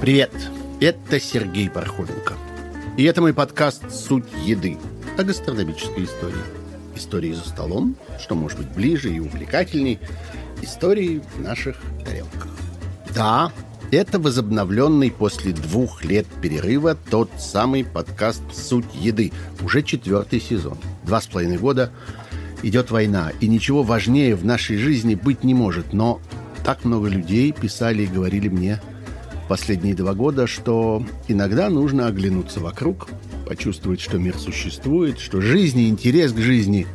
Привет! Это Сергей Пархоменко. И это мой подкаст «Суть еды» о гастрономической истории. Истории за столом, что может быть ближе и увлекательней, истории в наших тарелках. Да, это возобновленный после двух лет перерыва тот самый подкаст «Суть еды». Уже четвертый сезон. Два с половиной года идет война, и ничего важнее в нашей жизни быть не может. Но так много людей писали и говорили мне последние два года, что иногда нужно оглянуться вокруг, почувствовать, что мир существует, что жизнь и интерес к жизни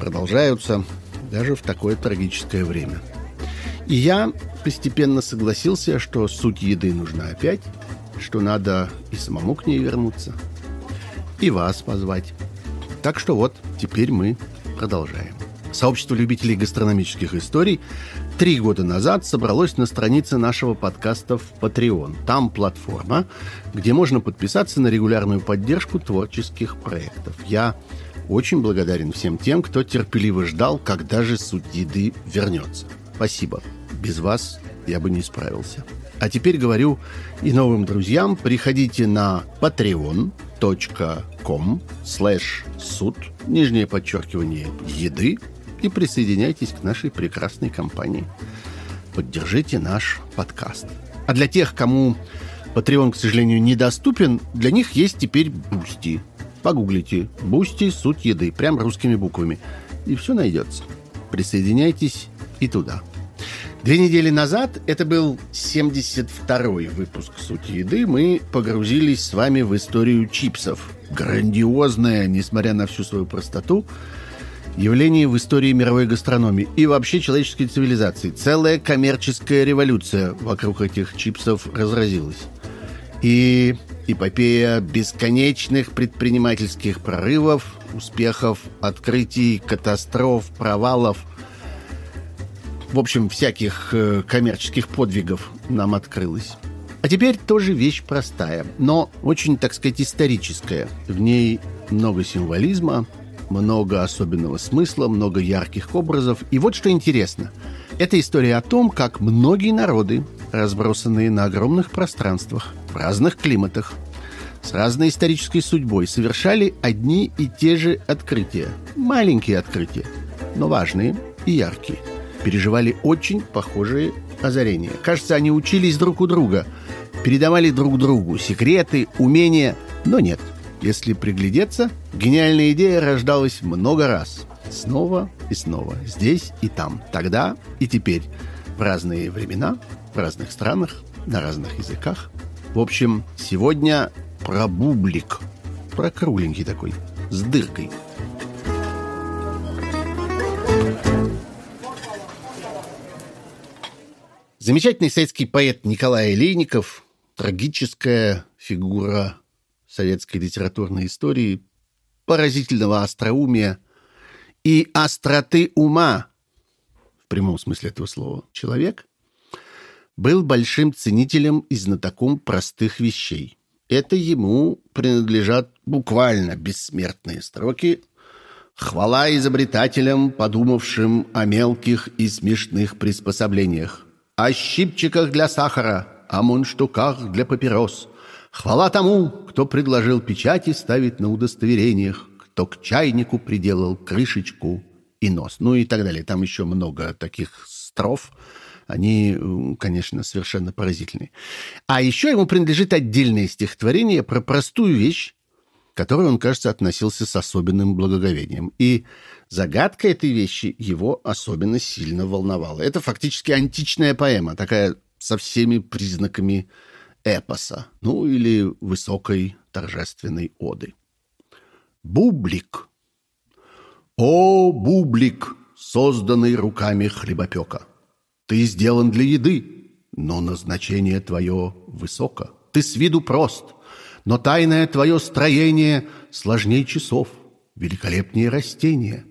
продолжаются даже в такое трагическое время – и я постепенно согласился, что суть еды нужна опять, что надо и самому к ней вернуться, и вас позвать. Так что вот, теперь мы продолжаем. Сообщество любителей гастрономических историй три года назад собралось на странице нашего подкаста в Patreon. Там платформа, где можно подписаться на регулярную поддержку творческих проектов. Я очень благодарен всем тем, кто терпеливо ждал, когда же суть еды вернется. Спасибо. Без вас я бы не справился. А теперь говорю и новым друзьям, приходите на patreon.com slash суд, нижнее подчеркивание еды, и присоединяйтесь к нашей прекрасной компании. Поддержите наш подкаст. А для тех, кому Patreon, к сожалению, недоступен, для них есть теперь Бусти. Погуглите «Бусти. Суть еды» прям русскими буквами. И все найдется. Присоединяйтесь и туда. Две недели назад, это был 72-й выпуск «Сути еды», мы погрузились с вами в историю чипсов. Грандиозное, несмотря на всю свою простоту, явление в истории мировой гастрономии и вообще человеческой цивилизации. Целая коммерческая революция вокруг этих чипсов разразилась. И эпопея бесконечных предпринимательских прорывов, успехов, открытий, катастроф, провалов – в общем, всяких э, коммерческих подвигов нам открылось. А теперь тоже вещь простая, но очень, так сказать, историческая. В ней много символизма, много особенного смысла, много ярких образов. И вот что интересно. Это история о том, как многие народы, разбросанные на огромных пространствах, в разных климатах, с разной исторической судьбой, совершали одни и те же открытия. Маленькие открытия, но важные и яркие – переживали очень похожие озарения. Кажется, они учились друг у друга, передавали друг другу секреты, умения, но нет. Если приглядеться, гениальная идея рождалась много раз. Снова и снова. Здесь и там. Тогда и теперь. В разные времена, в разных странах, на разных языках. В общем, сегодня про бублик. Про кругленький такой, с дыркой. Замечательный советский поэт Николай Олейников, трагическая фигура советской литературной истории, поразительного остроумия и остроты ума, в прямом смысле этого слова, человек, был большим ценителем и знатоком простых вещей. Это ему принадлежат буквально бессмертные строки Хвала изобретателям, подумавшим о мелких и смешных приспособлениях о щипчиках для сахара, о мундштуках для папирос. Хвала тому, кто предложил печати ставить на удостоверениях, кто к чайнику приделал крышечку и нос. Ну и так далее. Там еще много таких строф. Они, конечно, совершенно поразительные. А еще ему принадлежит отдельное стихотворение про простую вещь, к которой он, кажется, относился с особенным благоговением. И Загадка этой вещи его особенно сильно волновала. Это фактически античная поэма, такая со всеми признаками эпоса, ну или высокой торжественной оды. Бублик. О, бублик, созданный руками хлебопека. Ты сделан для еды, но назначение твое высоко. Ты с виду прост, но тайное твое строение сложнее часов, великолепнее растения.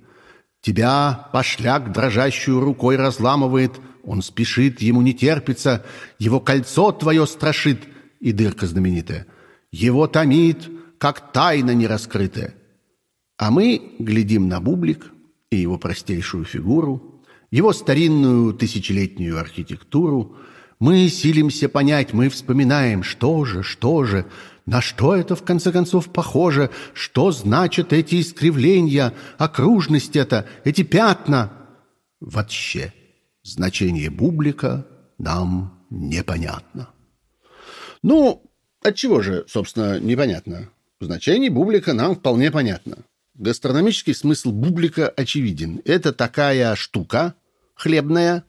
Тебя пошляк дрожащую рукой разламывает, он спешит, ему не терпится, его кольцо твое страшит, и дырка знаменитая. Его томит, как тайна нераскрытая. А мы глядим на бублик и его простейшую фигуру, его старинную тысячелетнюю архитектуру. Мы силимся понять, мы вспоминаем, что же, что же, на что это, в конце концов, похоже? Что значат эти искривления, окружность это, эти пятна? Вообще, значение бублика нам непонятно. Ну, отчего же, собственно, непонятно? Значение бублика нам вполне понятно. Гастрономический смысл бублика очевиден. Это такая штука хлебная,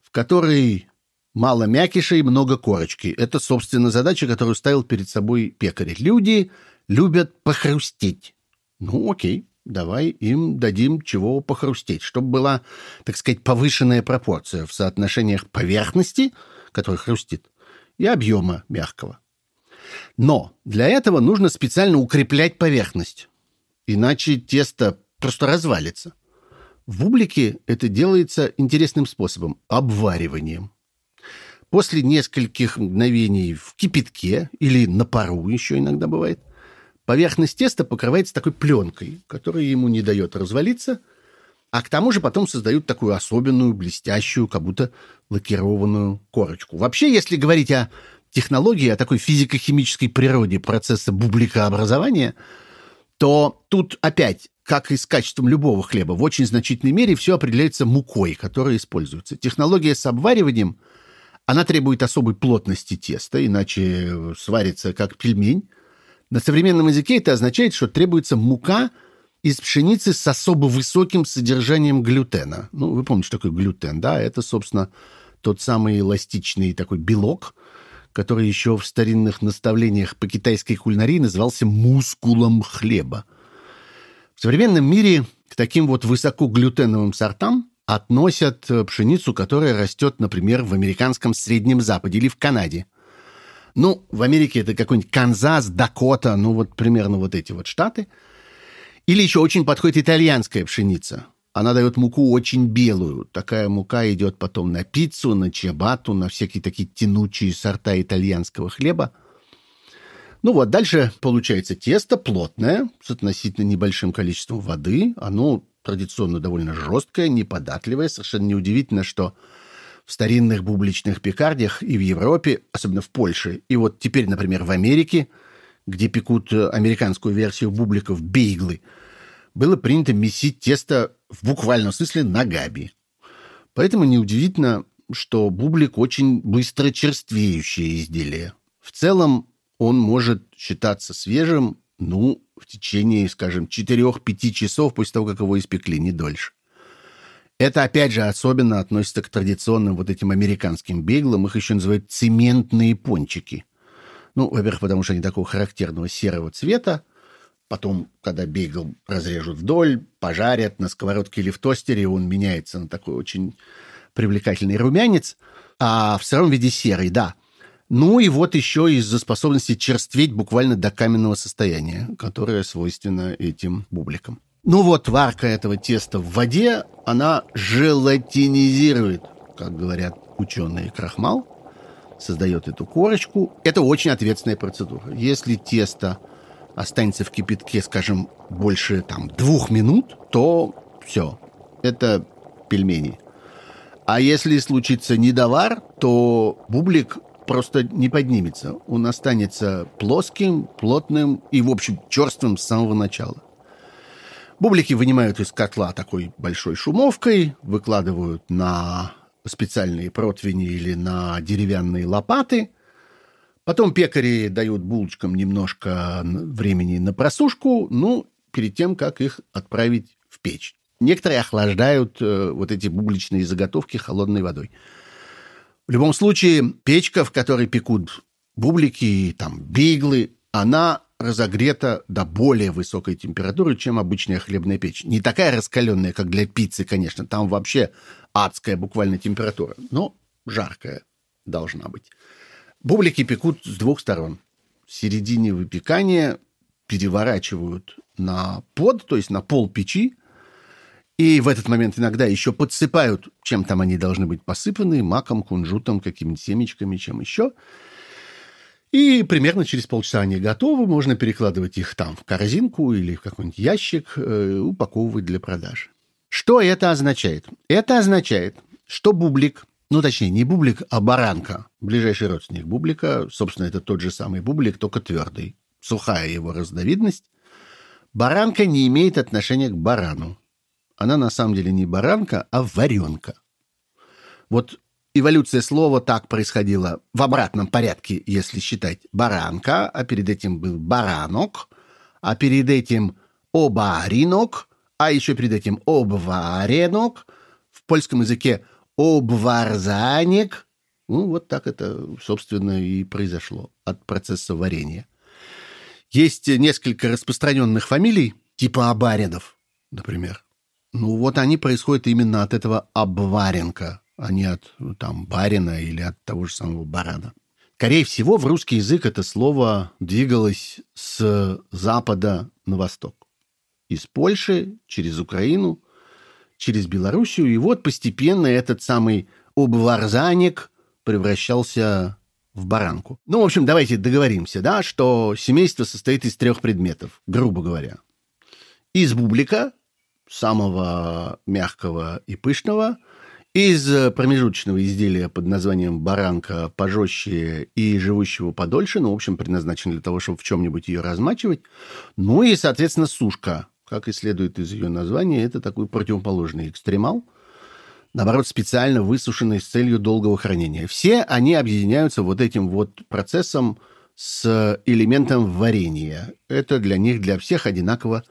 в которой Мало мякиша и много корочки. Это, собственно, задача, которую ставил перед собой пекарь. Люди любят похрустеть. Ну, окей, давай им дадим чего похрустеть, чтобы была, так сказать, повышенная пропорция в соотношениях поверхности, которая хрустит, и объема мягкого. Но для этого нужно специально укреплять поверхность, иначе тесто просто развалится. В бублике это делается интересным способом – обвариванием. После нескольких мгновений в кипятке или на пару еще иногда бывает, поверхность теста покрывается такой пленкой, которая ему не дает развалиться, а к тому же потом создают такую особенную, блестящую, как будто лакированную корочку. Вообще, если говорить о технологии, о такой физико-химической природе процесса бубликообразования, то тут опять как и с качеством любого хлеба, в очень значительной мере все определяется мукой, которая используется. Технология с обвариванием – она требует особой плотности теста, иначе сварится как пельмень. На современном языке это означает, что требуется мука из пшеницы с особо высоким содержанием глютена. Ну, вы помните, что такое глютен, да? Это, собственно, тот самый эластичный такой белок, который еще в старинных наставлениях по китайской кулинарии назывался мускулом хлеба. В современном мире к таким вот высокоглютеновым сортам относят э, пшеницу, которая растет, например, в американском Среднем Западе или в Канаде. Ну, в Америке это какой-нибудь Канзас, Дакота, ну вот примерно вот эти вот штаты. Или еще очень подходит итальянская пшеница. Она дает муку очень белую. Такая мука идет потом на пиццу, на чебату, на всякие такие тянучие сорта итальянского хлеба. Ну вот, дальше получается тесто плотное, с относительно небольшим количеством воды. Оно традиционно довольно жесткая, неподатливая. Совершенно неудивительно, что в старинных бубличных пекарнях и в Европе, особенно в Польше, и вот теперь, например, в Америке, где пекут э, американскую версию бубликов бейглы, было принято месить тесто в буквальном смысле ногами. Поэтому неудивительно, что бублик очень быстро черствеющее изделие. В целом он может считаться свежим ну, в течение, скажем, 4-5 часов после того, как его испекли, не дольше. Это, опять же, особенно относится к традиционным вот этим американским беглам. Их еще называют цементные пончики. Ну, во-первых, потому что они такого характерного серого цвета. Потом, когда бейгл разрежут вдоль, пожарят на сковородке или в тостере, он меняется на такой очень привлекательный румянец. А в сыром виде серый, да. Ну и вот еще из-за способности черстветь буквально до каменного состояния, которое свойственно этим бубликам. Ну вот, варка этого теста в воде, она желатинизирует, как говорят ученые, крахмал, создает эту корочку. Это очень ответственная процедура. Если тесто останется в кипятке, скажем, больше там двух минут, то все, это пельмени. А если случится недовар, то бублик просто не поднимется. Он останется плоским, плотным и, в общем, черствым с самого начала. Бублики вынимают из котла такой большой шумовкой, выкладывают на специальные противни или на деревянные лопаты. Потом пекари дают булочкам немножко времени на просушку, ну, перед тем, как их отправить в печь. Некоторые охлаждают э, вот эти бубличные заготовки холодной водой. В любом случае, печка, в которой пекут бублики и там биглы, она разогрета до более высокой температуры, чем обычная хлебная печь. Не такая раскаленная, как для пиццы, конечно. Там вообще адская буквально температура. Но жаркая должна быть. Бублики пекут с двух сторон. В середине выпекания переворачивают на под, то есть на пол печи, и в этот момент иногда еще подсыпают, чем там они должны быть посыпаны, маком, кунжутом, какими то семечками, чем еще. И примерно через полчаса они готовы, можно перекладывать их там в корзинку или в какой-нибудь ящик, э, упаковывать для продажи. Что это означает? Это означает, что бублик, ну точнее не бублик, а баранка, ближайший родственник бублика, собственно, это тот же самый бублик, только твердый, сухая его разновидность, баранка не имеет отношения к барану она на самом деле не баранка, а варенка. Вот эволюция слова так происходила в обратном порядке, если считать баранка, а перед этим был баранок, а перед этим обаринок, а еще перед этим обваренок, в польском языке обварзаник. Ну, вот так это, собственно, и произошло от процесса варения. Есть несколько распространенных фамилий, типа обаринов, например. Ну вот они происходят именно от этого обваренка, а не от ну, там барина или от того же самого барана. Скорее всего, в русский язык это слово двигалось с запада на восток. Из Польши через Украину, через Белоруссию. И вот постепенно этот самый обварзаник превращался в баранку. Ну, в общем, давайте договоримся, да, что семейство состоит из трех предметов, грубо говоря. Из бублика, самого мягкого и пышного, из э, промежуточного изделия под названием баранка пожестче и живущего подольше, ну, в общем, предназначен для того, чтобы в чем-нибудь ее размачивать. Ну и, соответственно, сушка. Как и следует из ее названия, это такой противоположный экстремал, наоборот, специально высушенный с целью долгого хранения. Все они объединяются вот этим вот процессом с элементом варенья. Это для них, для всех одинаково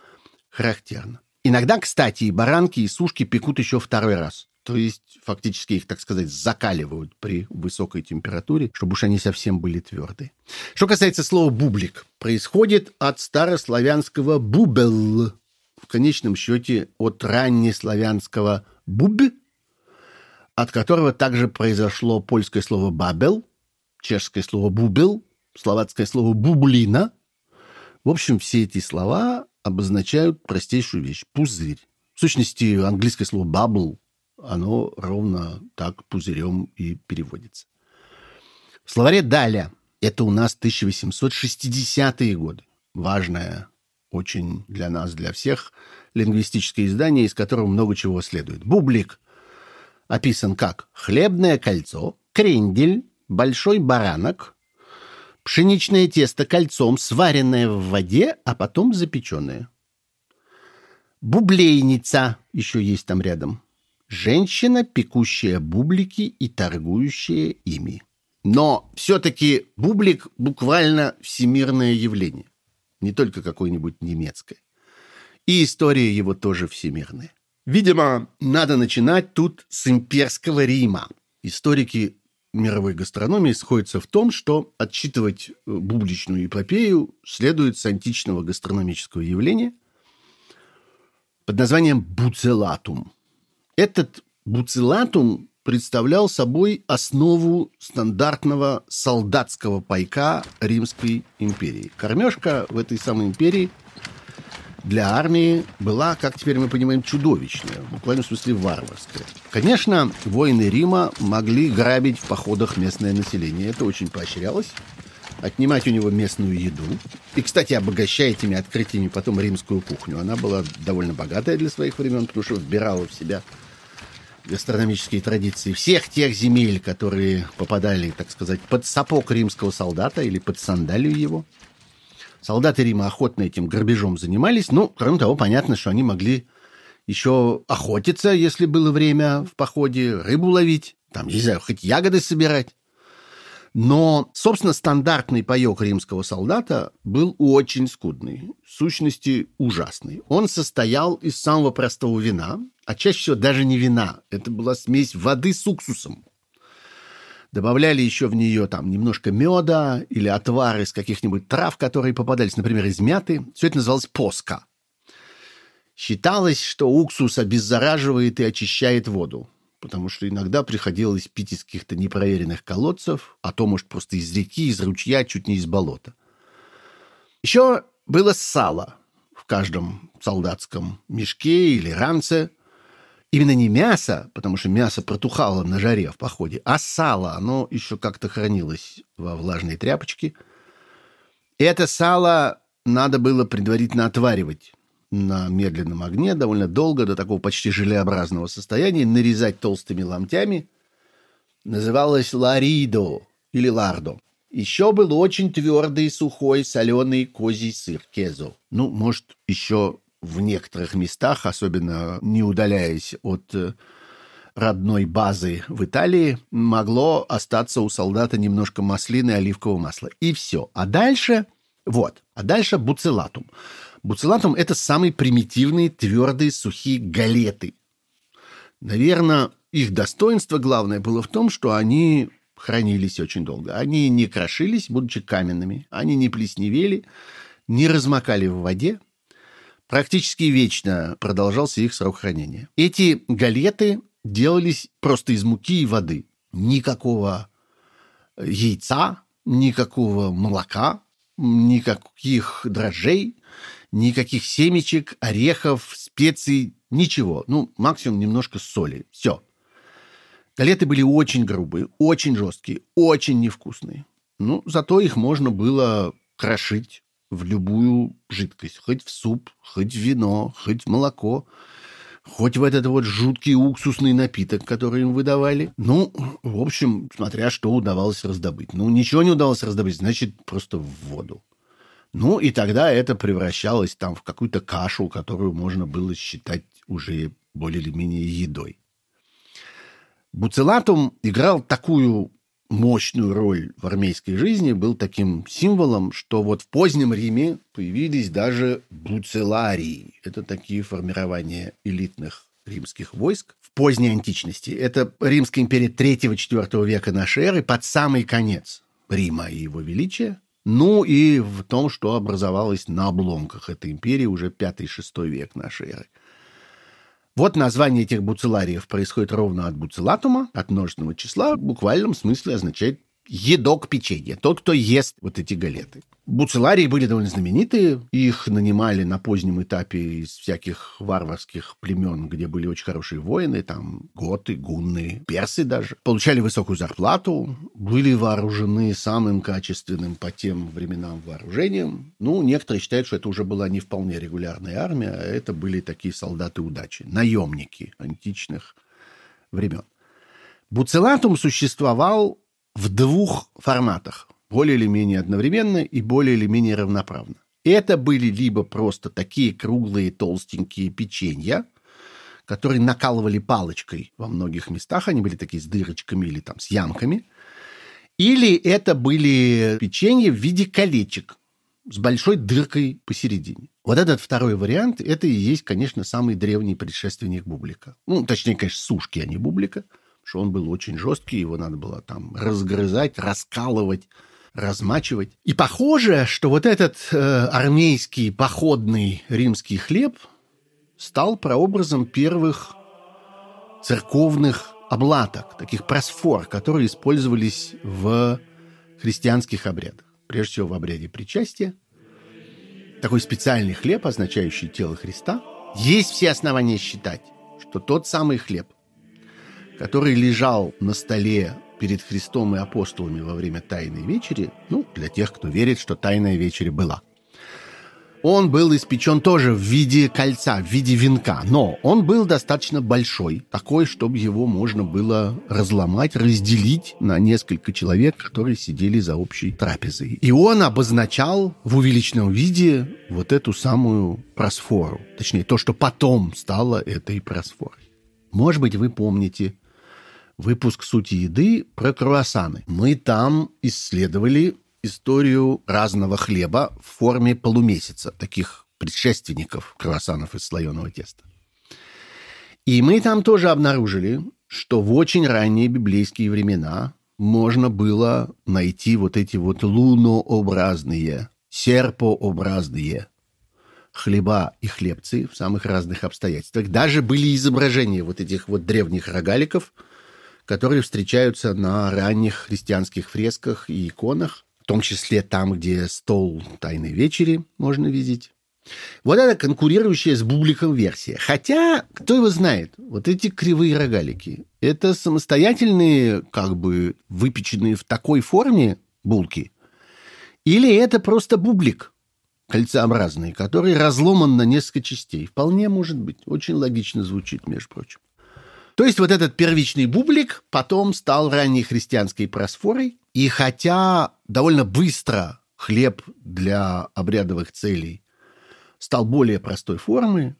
характерно. Иногда, кстати, и баранки, и сушки пекут еще второй раз. То есть фактически их, так сказать, закаливают при высокой температуре, чтобы уж они совсем были твердые. Что касается слова «бублик», происходит от старославянского «бубел», в конечном счете от раннеславянского «буб», от которого также произошло польское слово «бабел», чешское слово «бубел», словацкое слово «бублина». В общем, все эти слова обозначают простейшую вещь – пузырь. В сущности, английское слово «bubble», оно ровно так пузырем и переводится. В словаре «Даля» – это у нас 1860-е годы. Важное очень для нас, для всех, лингвистическое издание, из которого много чего следует. Бублик описан как хлебное кольцо, крендель, большой баранок, Пшеничное тесто кольцом, сваренное в воде, а потом запеченное. Бублейница еще есть там рядом. Женщина, пекущая бублики и торгующая ими. Но все-таки бублик буквально всемирное явление. Не только какое-нибудь немецкое. И история его тоже всемирная. Видимо, надо начинать тут с имперского Рима. Историки мировой гастрономии сходится в том, что отчитывать э, бубличную эпопею следует с античного гастрономического явления под названием буцелатум. Этот буцелатум представлял собой основу стандартного солдатского пайка Римской империи. Кормежка в этой самой империи – для армии была, как теперь мы понимаем, чудовищная, в буквальном смысле варварская. Конечно, воины Рима могли грабить в походах местное население. Это очень поощрялось отнимать у него местную еду. И, кстати, обогащая этими открытиями потом римскую кухню. Она была довольно богатая для своих времен, потому что вбирала в себя гастрономические традиции всех тех земель, которые попадали, так сказать, под сапог римского солдата или под сандалию его. Солдаты Рима охотно этим грабежом занимались, Ну кроме того, понятно, что они могли еще охотиться, если было время в походе, рыбу ловить, там, не знаю, хоть ягоды собирать. Но, собственно, стандартный паек римского солдата был очень скудный, в сущности ужасный. Он состоял из самого простого вина, а чаще всего даже не вина. Это была смесь воды с уксусом добавляли еще в нее там немножко меда или отвар из каких-нибудь трав, которые попадались, например, из мяты. Все это называлось поска. Считалось, что уксус обеззараживает и очищает воду, потому что иногда приходилось пить из каких-то непроверенных колодцев, а то, может, просто из реки, из ручья, чуть не из болота. Еще было сало в каждом солдатском мешке или ранце – именно не мясо, потому что мясо протухало на жаре в походе, а сало, оно еще как-то хранилось во влажной тряпочке. это сало надо было предварительно отваривать на медленном огне довольно долго, до такого почти желеобразного состояния, нарезать толстыми ломтями. Называлось ларидо или лардо. Еще был очень твердый, сухой, соленый козий сыр, кезо. Ну, может, еще в некоторых местах, особенно не удаляясь от э, родной базы в Италии, могло остаться у солдата немножко маслины и оливкового масла. И все. А дальше... Вот. А дальше буцелатум. Буцелатум – это самые примитивные, твердые, сухие галеты. Наверное, их достоинство главное было в том, что они хранились очень долго. Они не крошились, будучи каменными. Они не плесневели, не размокали в воде – Практически вечно продолжался их срок хранения. Эти галеты делались просто из муки и воды. Никакого яйца, никакого молока, никаких дрожжей, никаких семечек, орехов, специй, ничего. Ну, максимум немножко соли. Все. Галеты были очень грубые, очень жесткие, очень невкусные. Ну, зато их можно было крошить в любую жидкость, хоть в суп, хоть в вино, хоть в молоко, хоть в этот вот жуткий уксусный напиток, который им выдавали. Ну, в общем, смотря что удавалось раздобыть. Ну, ничего не удавалось раздобыть, значит, просто в воду. Ну, и тогда это превращалось там в какую-то кашу, которую можно было считать уже более или менее едой. Буцелатум играл такую мощную роль в армейской жизни, был таким символом, что вот в позднем Риме появились даже буцеларии. Это такие формирования элитных римских войск в поздней античности. Это Римская империя 3-4 века нашей эры под самый конец Рима и его величия. Ну и в том, что образовалось на обломках этой империи уже 5-6 век нашей эры. Вот название этих буцелариев происходит ровно от буцелатума, от множественного числа, в буквальном смысле означает едок печенье, тот, кто ест вот эти галеты. Буцеларии были довольно знаменитые. Их нанимали на позднем этапе из всяких варварских племен, где были очень хорошие воины, там готы, гунны, персы даже. Получали высокую зарплату, были вооружены самым качественным по тем временам вооружением. Ну, некоторые считают, что это уже была не вполне регулярная армия, а это были такие солдаты удачи, наемники античных времен. Буцелатум существовал в двух форматах, более или менее одновременно и более или менее равноправно. Это были либо просто такие круглые толстенькие печенья, которые накалывали палочкой во многих местах, они были такие с дырочками или там с ямками, или это были печенья в виде колечек с большой дыркой посередине. Вот этот второй вариант, это и есть, конечно, самый древний предшественник бублика. Ну, точнее, конечно, сушки, а не бублика – что он был очень жесткий, его надо было там разгрызать, раскалывать, размачивать. И похоже, что вот этот э, армейский походный римский хлеб стал прообразом первых церковных облаток, таких просфор, которые использовались в христианских обрядах. Прежде всего в обряде причастия. Такой специальный хлеб, означающий тело Христа. Есть все основания считать, что тот самый хлеб – который лежал на столе перед Христом и апостолами во время Тайной вечери, ну, для тех, кто верит, что Тайная вечеря была. Он был испечен тоже в виде кольца, в виде венка, но он был достаточно большой, такой, чтобы его можно было разломать, разделить на несколько человек, которые сидели за общей трапезой. И он обозначал в увеличенном виде вот эту самую просфору, точнее, то, что потом стало этой просфорой. Может быть, вы помните выпуск суть еды» про круассаны. Мы там исследовали историю разного хлеба в форме полумесяца, таких предшественников круассанов из слоеного теста. И мы там тоже обнаружили, что в очень ранние библейские времена можно было найти вот эти вот лунообразные, серпообразные хлеба и хлебцы в самых разных обстоятельствах. Даже были изображения вот этих вот древних рогаликов – которые встречаются на ранних христианских фресках и иконах, в том числе там, где стол Тайной Вечери можно видеть. Вот это конкурирующая с бубликом версия. Хотя, кто его знает, вот эти кривые рогалики, это самостоятельные, как бы выпеченные в такой форме булки, или это просто бублик кольцеобразный, который разломан на несколько частей. Вполне может быть. Очень логично звучит, между прочим. То есть вот этот первичный бублик потом стал ранней христианской просфорой, и хотя довольно быстро хлеб для обрядовых целей стал более простой формы,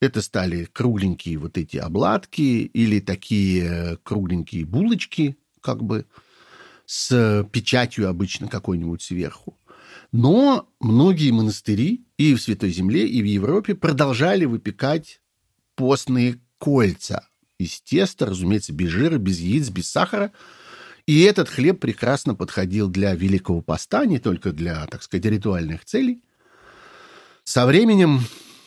это стали кругленькие вот эти обладки или такие кругленькие булочки, как бы с печатью обычно какой-нибудь сверху. Но многие монастыри и в Святой Земле, и в Европе продолжали выпекать постные кольца, из теста, разумеется, без жира, без яиц, без сахара. И этот хлеб прекрасно подходил для Великого Поста, не только для, так сказать, ритуальных целей. Со временем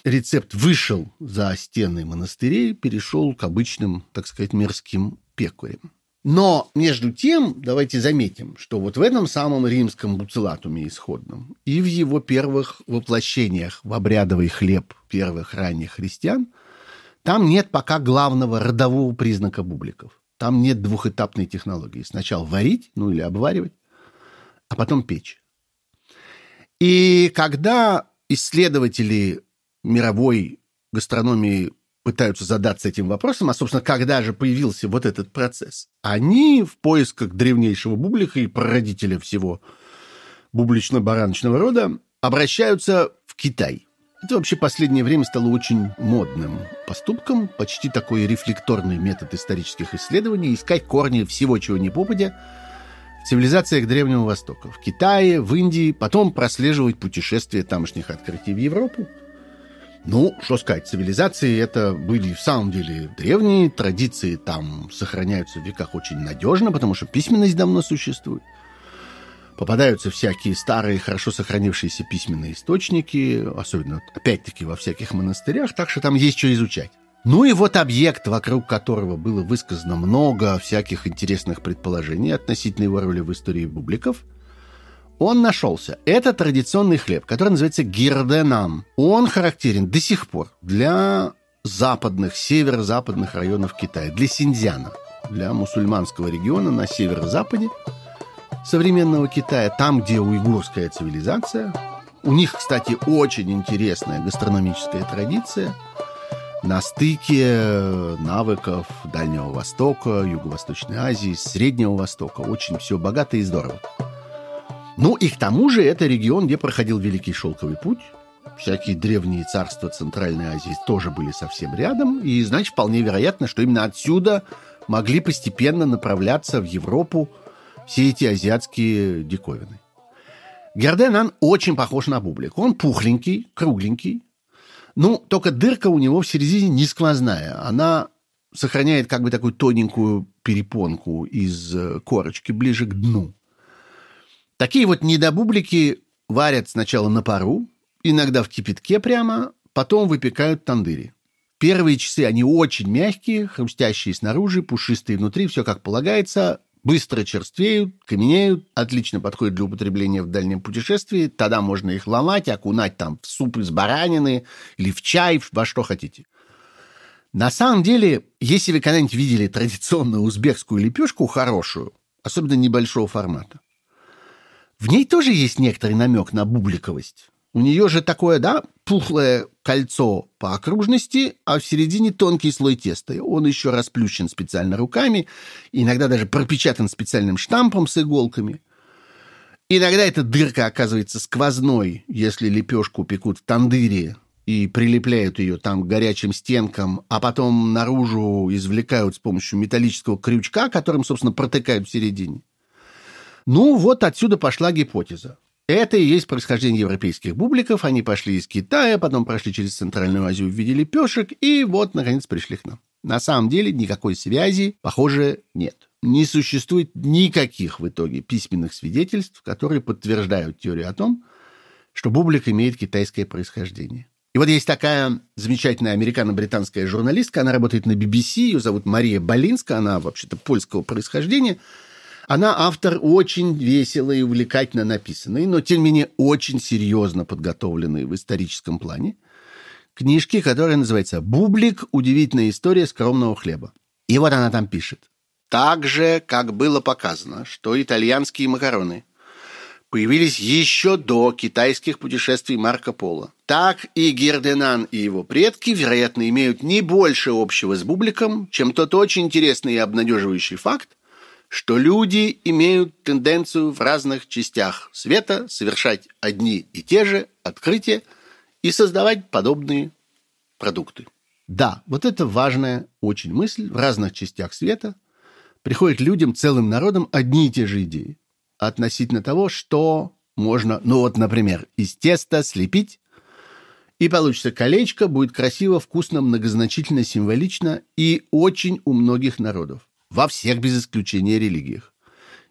рецепт вышел за стены монастырей, перешел к обычным, так сказать, мирским пекарям. Но между тем, давайте заметим, что вот в этом самом римском буцелатуме исходном и в его первых воплощениях в обрядовый хлеб первых ранних христиан – там нет пока главного родового признака бубликов. Там нет двухэтапной технологии. Сначала варить, ну или обваривать, а потом печь. И когда исследователи мировой гастрономии пытаются задаться этим вопросом, а, собственно, когда же появился вот этот процесс, они в поисках древнейшего бублика и прародителя всего бублично-бараночного рода обращаются в Китай – это вообще последнее время стало очень модным поступком, почти такой рефлекторный метод исторических исследований, искать корни всего, чего не попадя, в цивилизациях Древнего Востока, в Китае, в Индии, потом прослеживать путешествия тамошних открытий в Европу. Ну, что сказать, цивилизации это были в самом деле древние, традиции там сохраняются в веках очень надежно, потому что письменность давно существует – Попадаются всякие старые, хорошо сохранившиеся письменные источники, особенно, опять-таки, во всяких монастырях, так что там есть что изучать. Ну и вот объект, вокруг которого было высказано много всяких интересных предположений относительно его роли в истории бубликов, он нашелся. Это традиционный хлеб, который называется гирденам. Он характерен до сих пор для западных, северо-западных районов Китая, для Синьцзяна, для мусульманского региона на северо-западе, современного Китая, там, где уйгурская цивилизация. У них, кстати, очень интересная гастрономическая традиция на стыке э, навыков Дальнего Востока, Юго-Восточной Азии, Среднего Востока. Очень все богато и здорово. Ну и к тому же это регион, где проходил Великий Шелковый Путь. Всякие древние царства Центральной Азии тоже были совсем рядом. И, значит, вполне вероятно, что именно отсюда могли постепенно направляться в Европу все эти азиатские диковины. Герденан очень похож на бублик. Он пухленький, кругленький. Ну, только дырка у него в середине не сквозная. Она сохраняет как бы такую тоненькую перепонку из э, корочки ближе к дну. Такие вот недобублики варят сначала на пару, иногда в кипятке прямо, потом выпекают тандыри. Первые часы они очень мягкие, хрустящие снаружи, пушистые внутри, все как полагается. Быстро черствеют, каменеют, отлично подходят для употребления в дальнем путешествии. Тогда можно их ломать, окунать там в суп из баранины или в чай, во что хотите. На самом деле, если вы когда-нибудь видели традиционную узбекскую лепешку хорошую, особенно небольшого формата, в ней тоже есть некоторый намек на бубликовость. У нее же такое, да, пухлое кольцо по окружности, а в середине тонкий слой теста. Он еще расплющен специально руками, иногда даже пропечатан специальным штампом с иголками. Иногда эта дырка оказывается сквозной, если лепешку пекут в тандыре и прилепляют ее там к горячим стенкам, а потом наружу извлекают с помощью металлического крючка, которым, собственно, протыкают в середине. Ну, вот отсюда пошла гипотеза. Это и есть происхождение европейских бубликов. Они пошли из Китая, потом прошли через Центральную Азию в виде лепешек, и вот, наконец, пришли к нам. На самом деле никакой связи, похоже, нет. Не существует никаких в итоге письменных свидетельств, которые подтверждают теорию о том, что бублик имеет китайское происхождение. И вот есть такая замечательная американо-британская журналистка, она работает на BBC, ее зовут Мария Болинска, она вообще-то польского происхождения – она автор очень весело и увлекательно написанной, но тем не менее очень серьезно подготовленной в историческом плане книжки, которая называется «Бублик. Удивительная история скромного хлеба». И вот она там пишет. Так же, как было показано, что итальянские макароны появились еще до китайских путешествий Марко Поло. Так и Герденан и его предки, вероятно, имеют не больше общего с бубликом, чем тот очень интересный и обнадеживающий факт, что люди имеют тенденцию в разных частях света совершать одни и те же открытия и создавать подобные продукты. Да, вот это важная очень мысль. В разных частях света приходят людям, целым народам одни и те же идеи относительно того, что можно, ну вот, например, из теста слепить, и получится колечко, будет красиво, вкусно, многозначительно, символично и очень у многих народов во всех без исключения религиях.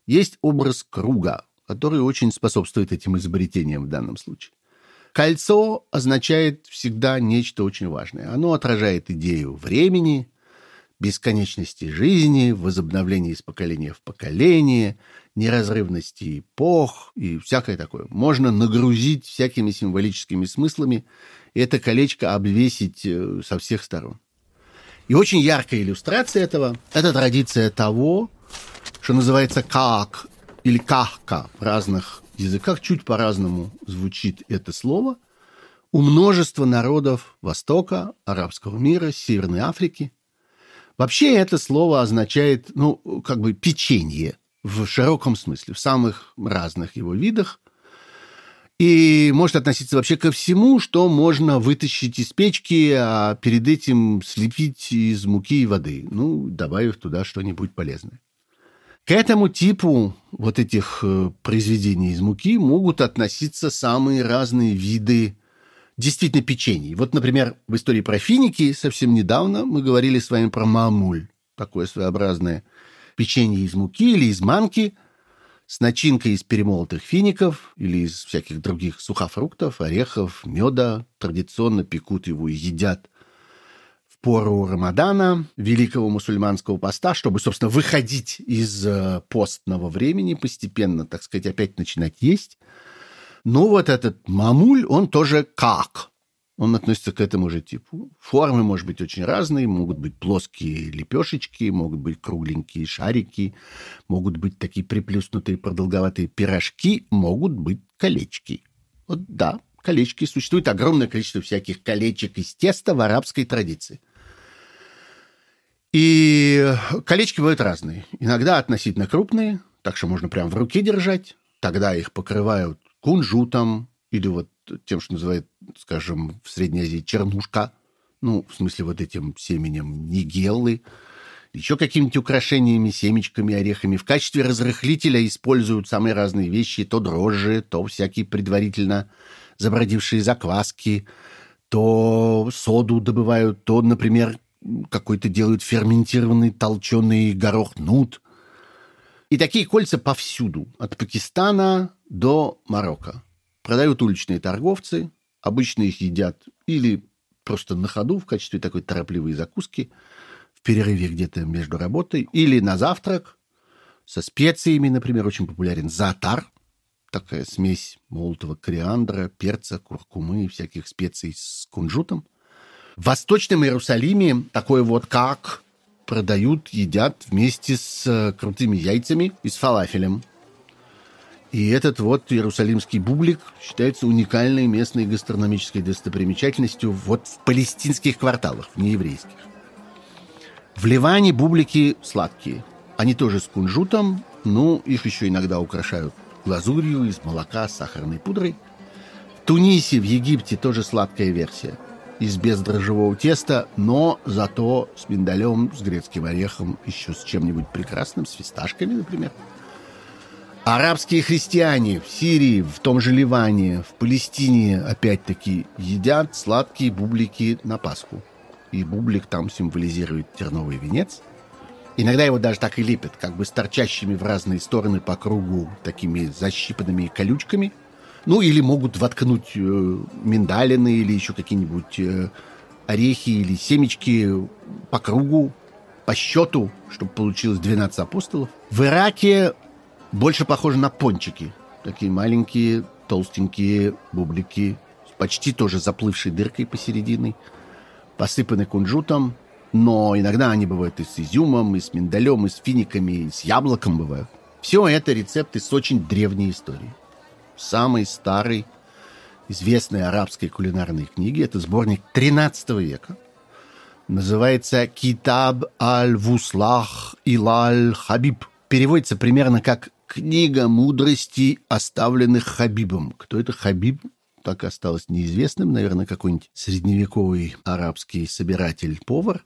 Есть образ круга, который очень способствует этим изобретениям в данном случае. Кольцо означает всегда нечто очень важное. Оно отражает идею времени, бесконечности жизни, возобновления из поколения в поколение, неразрывности эпох и всякое такое. Можно нагрузить всякими символическими смыслами и это колечко обвесить э, со всех сторон. И очень яркая иллюстрация этого – это традиция того, что называется как или кахка в разных языках, чуть по-разному звучит это слово, у множества народов Востока, арабского мира, Северной Африки. Вообще это слово означает, ну, как бы печенье в широком смысле, в самых разных его видах и может относиться вообще ко всему, что можно вытащить из печки, а перед этим слепить из муки и воды, ну, добавив туда что-нибудь полезное. К этому типу вот этих э, произведений из муки могут относиться самые разные виды действительно печений. Вот, например, в истории про финики совсем недавно мы говорили с вами про мамуль, такое своеобразное печенье из муки или из манки – с начинкой из перемолотых фиников или из всяких других сухофруктов, орехов, меда. Традиционно пекут его и едят в пору Рамадана, великого мусульманского поста, чтобы, собственно, выходить из э, постного времени, постепенно, так сказать, опять начинать есть. Но вот этот мамуль, он тоже как. Он относится к этому же типу. Формы, может быть, очень разные. Могут быть плоские лепешечки, могут быть кругленькие шарики, могут быть такие приплюснутые продолговатые пирожки, могут быть колечки. Вот да, колечки. Существует огромное количество всяких колечек из теста в арабской традиции. И колечки бывают разные. Иногда относительно крупные, так что можно прям в руке держать. Тогда их покрывают кунжутом или вот тем, что называют, скажем, в Средней Азии чернушка, ну, в смысле вот этим семенем нигеллы, еще какими-нибудь украшениями, семечками, орехами. В качестве разрыхлителя используют самые разные вещи, то дрожжи, то всякие предварительно забродившие закваски, то соду добывают, то, например, какой-то делают ферментированный толченый горох нут. И такие кольца повсюду, от Пакистана до Марокко продают уличные торговцы, обычно их едят или просто на ходу в качестве такой торопливой закуски в перерыве где-то между работой, или на завтрак со специями, например, очень популярен заатар такая смесь молотого кориандра, перца, куркумы и всяких специй с кунжутом. В Восточном Иерусалиме такое вот как продают, едят вместе с э, крутыми яйцами и с фалафелем – и этот вот иерусалимский бублик считается уникальной местной гастрономической достопримечательностью вот в палестинских кварталах, не еврейских. В Ливане бублики сладкие. Они тоже с кунжутом, но их еще иногда украшают глазурью из молока с сахарной пудрой. В Тунисе, в Египте тоже сладкая версия. Из бездрожжевого теста, но зато с миндалем, с грецким орехом, еще с чем-нибудь прекрасным, с фисташками, например. Арабские христиане в Сирии, в том же Ливане, в Палестине опять-таки едят сладкие бублики на Пасху. И бублик там символизирует терновый венец. Иногда его даже так и лепят, как бы с торчащими в разные стороны по кругу такими защипанными колючками. Ну, или могут воткнуть э, миндалины или еще какие-нибудь э, орехи или семечки по кругу, по счету, чтобы получилось 12 апостолов. В Ираке больше похожи на пончики. Такие маленькие, толстенькие бублики, почти тоже заплывшие дыркой посередине, посыпаны кунжутом, но иногда они бывают и с изюмом, и с миндалем, и с финиками, и с яблоком бывают. Все это рецепты с очень древней историей. Самый старый известной арабской кулинарной книги. Это сборник 13 века. Называется «Китаб аль-Вуслах илаль хабиб». Переводится примерно как Книга мудрости, оставленных Хабибом. Кто это Хабиб? Так осталось неизвестным, наверное, какой-нибудь средневековый арабский собиратель-повар.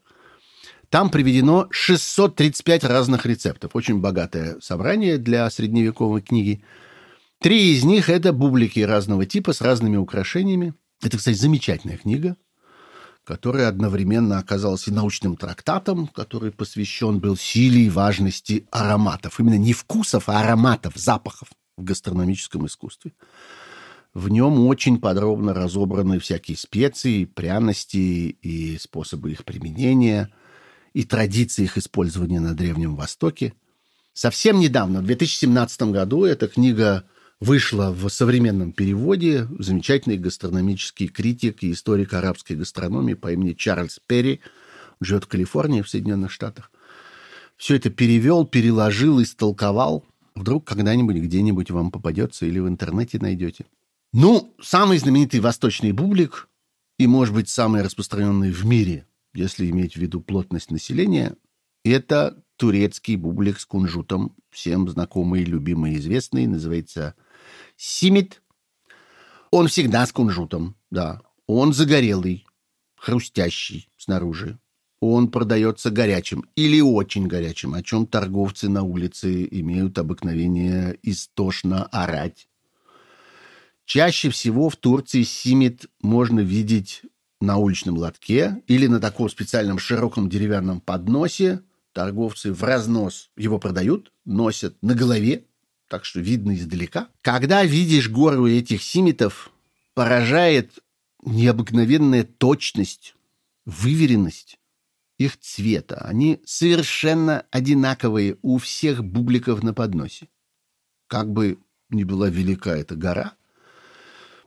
Там приведено 635 разных рецептов. Очень богатое собрание для средневековой книги. Три из них – это бублики разного типа с разными украшениями. Это, кстати, замечательная книга который одновременно оказался и научным трактатом, который посвящен был силе и важности ароматов. Именно не вкусов, а ароматов, запахов в гастрономическом искусстве. В нем очень подробно разобраны всякие специи, пряности и способы их применения, и традиции их использования на Древнем Востоке. Совсем недавно, в 2017 году, эта книга вышла в современном переводе замечательный гастрономический критик и историк арабской гастрономии по имени Чарльз Перри. Он живет в Калифорнии, в Соединенных Штатах. Все это перевел, переложил, истолковал. Вдруг когда-нибудь где-нибудь вам попадется или в интернете найдете. Ну, самый знаменитый восточный бублик и, может быть, самый распространенный в мире, если иметь в виду плотность населения, это турецкий бублик с кунжутом, всем знакомый, любимый, известный, называется Симит. Он всегда с кунжутом, да. Он загорелый, хрустящий снаружи. Он продается горячим или очень горячим, о чем торговцы на улице имеют обыкновение истошно орать. Чаще всего в Турции симит можно видеть на уличном лотке или на таком специальном широком деревянном подносе. Торговцы в разнос его продают, носят на голове, так что видно издалека. Когда видишь гору этих симитов, поражает необыкновенная точность, выверенность их цвета. Они совершенно одинаковые у всех бубликов на подносе. Как бы ни была велика эта гора,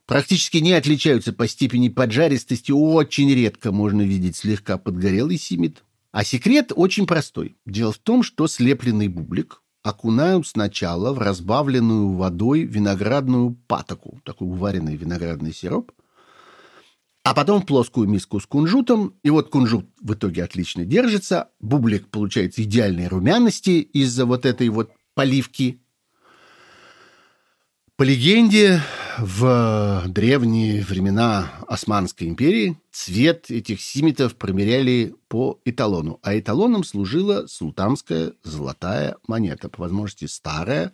практически не отличаются по степени поджаристости. Очень редко можно видеть слегка подгорелый симит. А секрет очень простой. Дело в том, что слепленный бублик окунают сначала в разбавленную водой виноградную патоку, такой уваренный виноградный сироп, а потом в плоскую миску с кунжутом. И вот кунжут в итоге отлично держится. Бублик получается идеальной румяности из-за вот этой вот поливки. По легенде, в древние времена Османской империи цвет этих симитов промеряли по эталону, а эталоном служила султанская золотая монета, по возможности старая,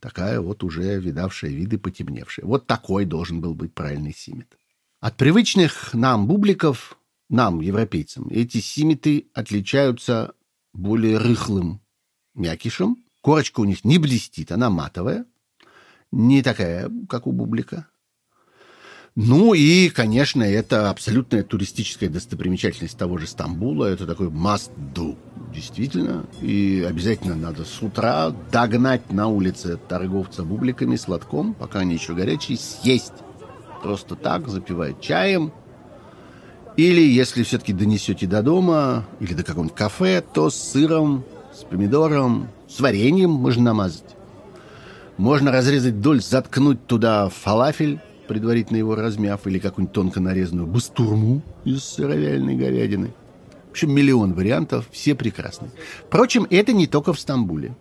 такая вот уже видавшая виды потемневшая. Вот такой должен был быть правильный симит. От привычных нам бубликов, нам, европейцам, эти симиты отличаются более рыхлым мякишем. Корочка у них не блестит, она матовая – не такая, как у Бублика. Ну и, конечно, это абсолютная туристическая достопримечательность того же Стамбула. Это такой must do, действительно. И обязательно надо с утра догнать на улице торговца бубликами, сладком, пока они еще горячие, съесть. Просто так, запивая чаем. Или, если все-таки донесете до дома или до какого-нибудь кафе, то с сыром, с помидором, с вареньем можно намазать. Можно разрезать доль, заткнуть туда фалафель, предварительно его размяв, или какую-нибудь тонко нарезанную бастурму из сыровяльной говядины. В общем, миллион вариантов, все прекрасны. Впрочем, это не только в Стамбуле.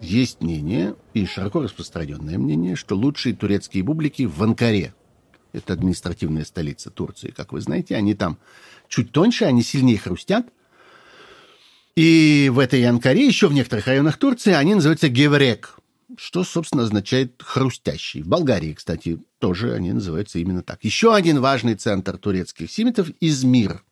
Есть мнение, и широко распространенное мнение, что лучшие турецкие бублики в Анкаре. Это административная столица Турции, как вы знаете. Они там чуть тоньше, они сильнее хрустят. И в этой Анкаре, еще в некоторых районах Турции, они называются геврек что, собственно, означает «хрустящий». В Болгарии, кстати, тоже они называются именно так. Еще один важный центр турецких симитов – Измир.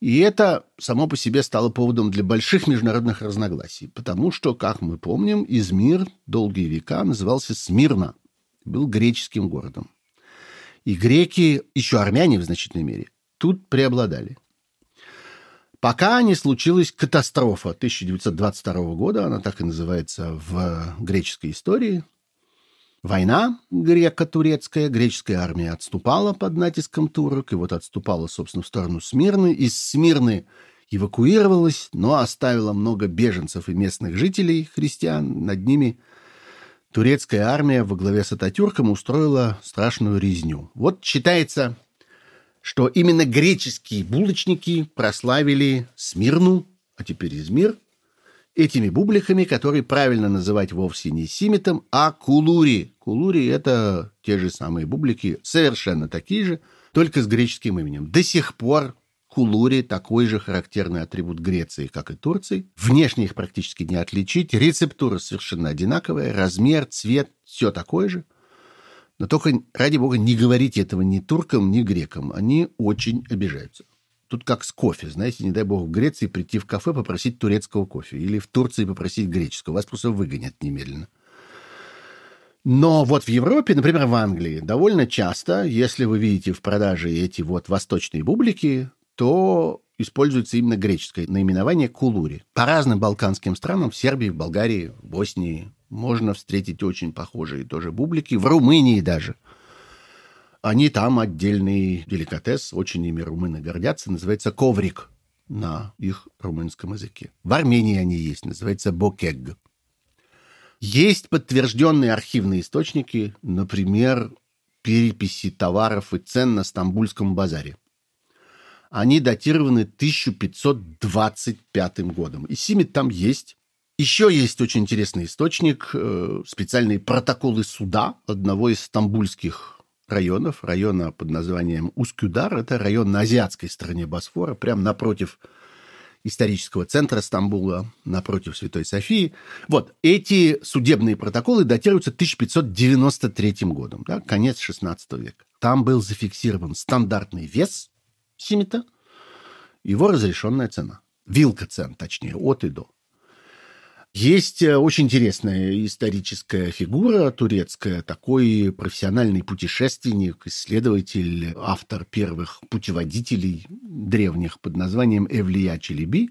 И это само по себе стало поводом для больших международных разногласий, потому что, как мы помним, Измир долгие века назывался Смирна, был греческим городом. И греки, еще армяне в значительной мере, тут преобладали пока не случилась катастрофа 1922 года, она так и называется в греческой истории. Война греко-турецкая, греческая армия отступала под натиском турок, и вот отступала, собственно, в сторону Смирны. Из Смирны эвакуировалась, но оставила много беженцев и местных жителей, христиан. Над ними турецкая армия во главе с Ататюрком устроила страшную резню. Вот считается что именно греческие булочники прославили Смирну, а теперь Измир, этими бубликами, которые правильно называть вовсе не симитом, а кулури. Кулури — это те же самые бублики, совершенно такие же, только с греческим именем. До сих пор кулури – такой же характерный атрибут Греции, как и Турции. Внешне их практически не отличить. Рецептура совершенно одинаковая, размер, цвет – все такое же. Но только, ради бога, не говорите этого ни туркам, ни грекам. Они очень обижаются. Тут как с кофе, знаете, не дай бог в Греции прийти в кафе попросить турецкого кофе или в Турции попросить греческого. Вас просто выгонят немедленно. Но вот в Европе, например, в Англии, довольно часто, если вы видите в продаже эти вот восточные бублики, то используется именно греческое наименование кулури. По разным балканским странам, в Сербии, в Болгарии, в Боснии, можно встретить очень похожие тоже бублики, в Румынии даже. Они там отдельный деликатес, очень ими румыны гордятся, называется коврик на их румынском языке. В Армении они есть, называется бокег. Есть подтвержденные архивные источники, например, переписи товаров и цен на Стамбульском базаре. Они датированы 1525 годом. И Симит там есть. Еще есть очень интересный источник, э, специальные протоколы суда одного из стамбульских районов, района под названием Ускюдар. Это район на азиатской стороне Босфора, прямо напротив исторического центра Стамбула, напротив Святой Софии. Вот, эти судебные протоколы датируются 1593 годом, да, конец XVI века. Там был зафиксирован стандартный вес семита, его разрешенная цена. Вилка цен, точнее, от и до. Есть э, очень интересная историческая фигура турецкая, такой профессиональный путешественник, исследователь, автор первых путеводителей древних под названием Эвлия Челеби.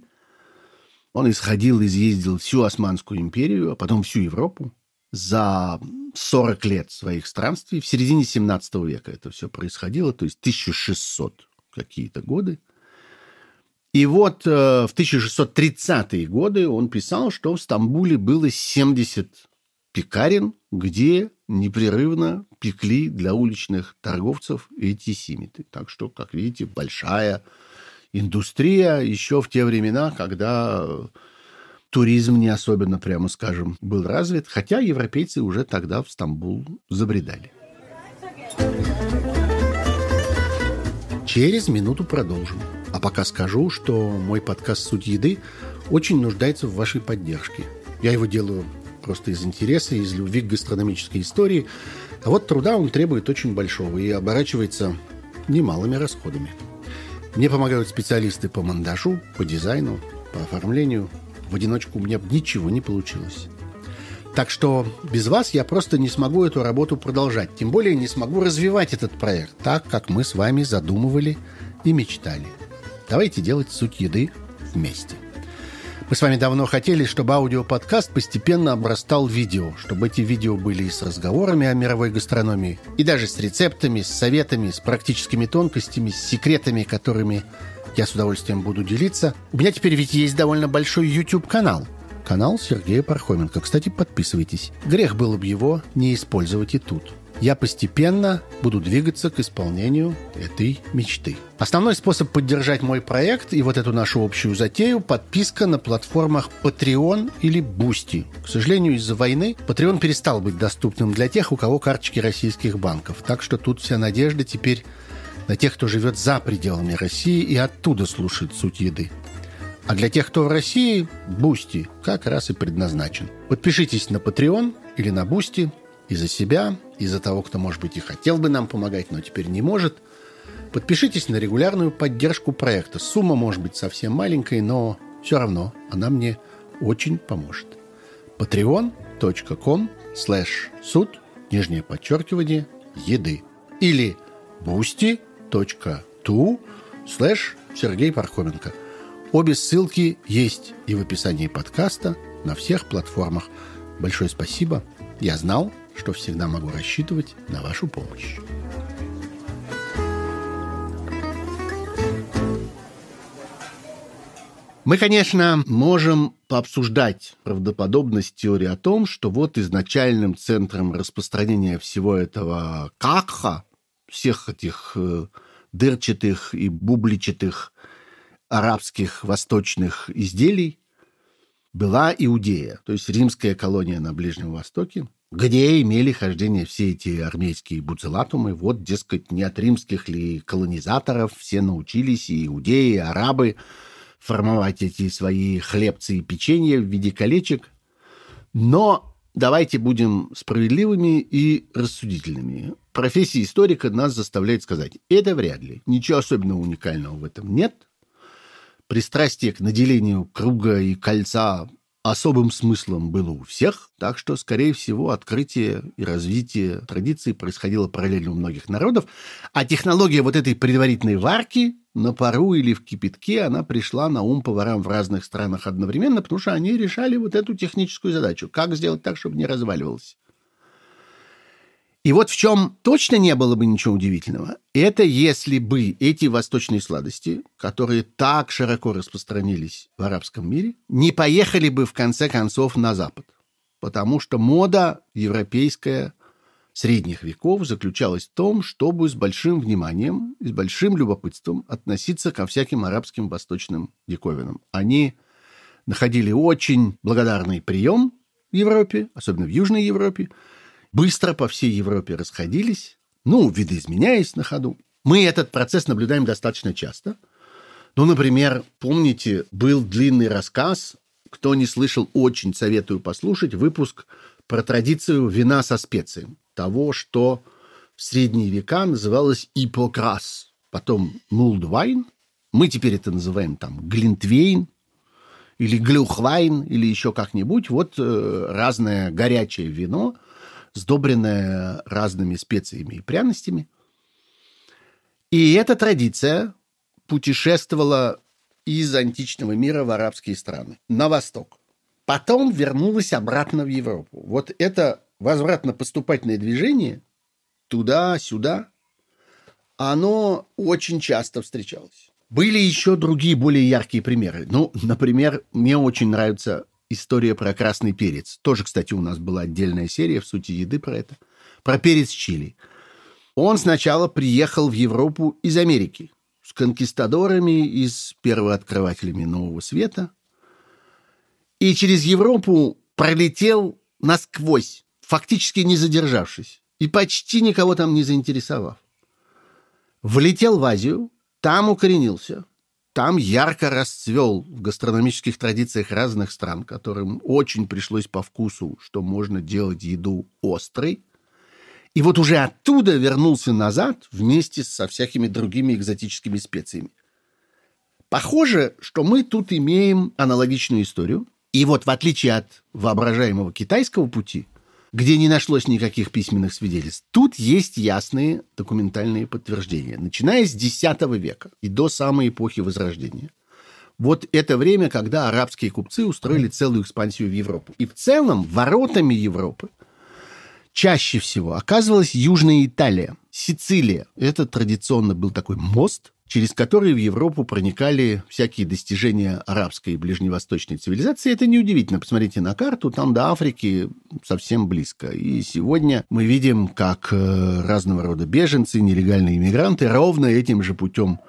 Он исходил, изъездил всю Османскую империю, а потом всю Европу за 40 лет своих странствий. В середине 17 века это все происходило, то есть 1600 какие-то годы. И вот э, в 1630-е годы он писал, что в Стамбуле было 70 пекарен, где непрерывно пекли для уличных торговцев эти симиты. Так что, как видите, большая индустрия еще в те времена, когда э, туризм не особенно, прямо скажем, был развит, хотя европейцы уже тогда в Стамбул забредали. Через минуту продолжим пока скажу, что мой подкаст «Суть еды» очень нуждается в вашей поддержке. Я его делаю просто из интереса, из любви к гастрономической истории. А вот труда он требует очень большого и оборачивается немалыми расходами. Мне помогают специалисты по монтажу, по дизайну, по оформлению. В одиночку у меня ничего не получилось. Так что без вас я просто не смогу эту работу продолжать. Тем более не смогу развивать этот проект так, как мы с вами задумывали и мечтали. Давайте делать суть еды вместе. Мы с вами давно хотели, чтобы аудиоподкаст постепенно обрастал видео, чтобы эти видео были и с разговорами о мировой гастрономии, и даже с рецептами, с советами, с практическими тонкостями, с секретами, которыми я с удовольствием буду делиться. У меня теперь ведь есть довольно большой YouTube-канал. Канал Сергея Пархоменко. Кстати, подписывайтесь. Грех было бы его не использовать и тут я постепенно буду двигаться к исполнению этой мечты. Основной способ поддержать мой проект и вот эту нашу общую затею – подписка на платформах Patreon или Boosty. К сожалению, из-за войны Patreon перестал быть доступным для тех, у кого карточки российских банков. Так что тут вся надежда теперь на тех, кто живет за пределами России и оттуда слушает суть еды. А для тех, кто в России, Бусти как раз и предназначен. Подпишитесь на Patreon или на Бусти, и за себя, и за того, кто, может быть, и хотел бы нам помогать, но теперь не может. Подпишитесь на регулярную поддержку проекта. Сумма может быть совсем маленькой, но все равно она мне очень поможет. patreon.com slash суд нижнее подчеркивание еды или boosty.tu slash Сергей Пархоменко. Обе ссылки есть и в описании подкаста на всех платформах. Большое спасибо. Я знал, что всегда могу рассчитывать на вашу помощь. Мы, конечно, можем пообсуждать правдоподобность теории о том, что вот изначальным центром распространения всего этого какха, всех этих э, дырчатых и бубличатых арабских восточных изделий была Иудея, то есть римская колония на Ближнем Востоке – где имели хождение все эти армейские буцелатумы. Вот, дескать, не от римских ли колонизаторов все научились, и иудеи, и арабы, формовать эти свои хлебцы и печенья в виде колечек. Но давайте будем справедливыми и рассудительными. Профессия историка нас заставляет сказать, это вряд ли. Ничего особенного уникального в этом нет. Пристрастие к наделению круга и кольца особым смыслом было у всех, так что, скорее всего, открытие и развитие традиции происходило параллельно у многих народов, а технология вот этой предварительной варки на пару или в кипятке, она пришла на ум поварам в разных странах одновременно, потому что они решали вот эту техническую задачу, как сделать так, чтобы не разваливалось. И вот в чем точно не было бы ничего удивительного, это если бы эти восточные сладости, которые так широко распространились в арабском мире, не поехали бы в конце концов на Запад. Потому что мода европейская средних веков заключалась в том, чтобы с большим вниманием и с большим любопытством относиться ко всяким арабским восточным диковинам. Они находили очень благодарный прием в Европе, особенно в Южной Европе, быстро по всей Европе расходились, ну, видоизменяясь на ходу. Мы этот процесс наблюдаем достаточно часто. Ну, например, помните, был длинный рассказ, кто не слышал, очень советую послушать, выпуск про традицию вина со специями, того, что в средние века называлось ипокрас, потом мулдвайн, мы теперь это называем там глинтвейн, или глюхвайн, или еще как-нибудь, вот э, разное горячее вино – сдобренное разными специями и пряностями. И эта традиция путешествовала из античного мира в арабские страны, на восток. Потом вернулась обратно в Европу. Вот это возвратно-поступательное движение туда-сюда, оно очень часто встречалось. Были еще другие более яркие примеры. Ну, например, мне очень нравится история про красный перец. Тоже, кстати, у нас была отдельная серия в сути еды про это. Про перец чили. Он сначала приехал в Европу из Америки с конкистадорами и с первооткрывателями Нового Света. И через Европу пролетел насквозь, фактически не задержавшись. И почти никого там не заинтересовав. Влетел в Азию, там укоренился – там ярко расцвел в гастрономических традициях разных стран, которым очень пришлось по вкусу, что можно делать еду острой. И вот уже оттуда вернулся назад вместе со всякими другими экзотическими специями. Похоже, что мы тут имеем аналогичную историю. И вот в отличие от воображаемого китайского пути, где не нашлось никаких письменных свидетельств. Тут есть ясные документальные подтверждения, начиная с X века и до самой эпохи Возрождения. Вот это время, когда арабские купцы устроили целую экспансию в Европу. И в целом воротами Европы чаще всего оказывалась Южная Италия, Сицилия. Это традиционно был такой мост через которые в Европу проникали всякие достижения арабской и ближневосточной цивилизации. Это неудивительно. Посмотрите на карту, там до Африки совсем близко. И сегодня мы видим, как э, разного рода беженцы, нелегальные иммигранты ровно этим же путем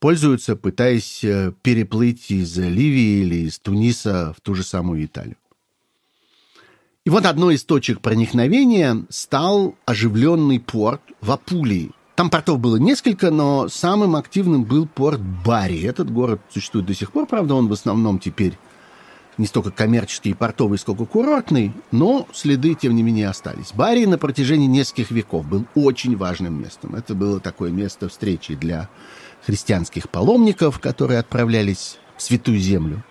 пользуются, пытаясь э, переплыть из Ливии или из Туниса в ту же самую Италию. И вот одной из точек проникновения стал оживленный порт в Апулии – там портов было несколько, но самым активным был порт Бари. Этот город существует до сих пор, правда, он в основном теперь не столько коммерческий и портовый, сколько курортный, но следы, тем не менее, остались. Бари на протяжении нескольких веков был очень важным местом. Это было такое место встречи для христианских паломников, которые отправлялись в Святую Землю,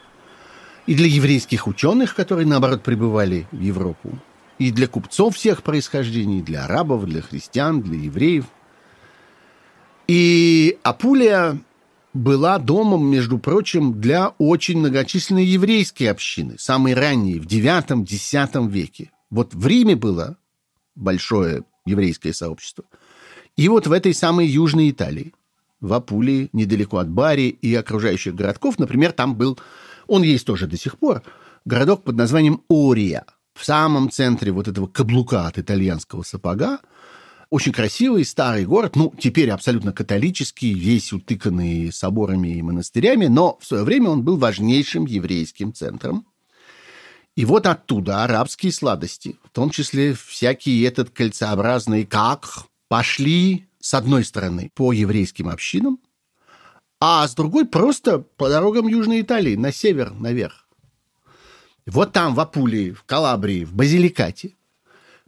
и для еврейских ученых, которые, наоборот, прибывали в Европу, и для купцов всех происхождений, для арабов, для христиан, для евреев – и Апулия была домом, между прочим, для очень многочисленной еврейской общины, самой ранней, в IX-X веке. Вот в Риме было большое еврейское сообщество. И вот в этой самой Южной Италии, в Апулии, недалеко от Бари и окружающих городков, например, там был, он есть тоже до сих пор, городок под названием Ория. В самом центре вот этого каблука от итальянского сапога – очень красивый старый город, ну, теперь абсолютно католический, весь утыканный соборами и монастырями, но в свое время он был важнейшим еврейским центром. И вот оттуда арабские сладости, в том числе всякий этот кольцеобразный как, пошли, с одной стороны, по еврейским общинам, а с другой просто по дорогам Южной Италии, на север, наверх. Вот там, в Апулии, в Калабрии, в Базиликате –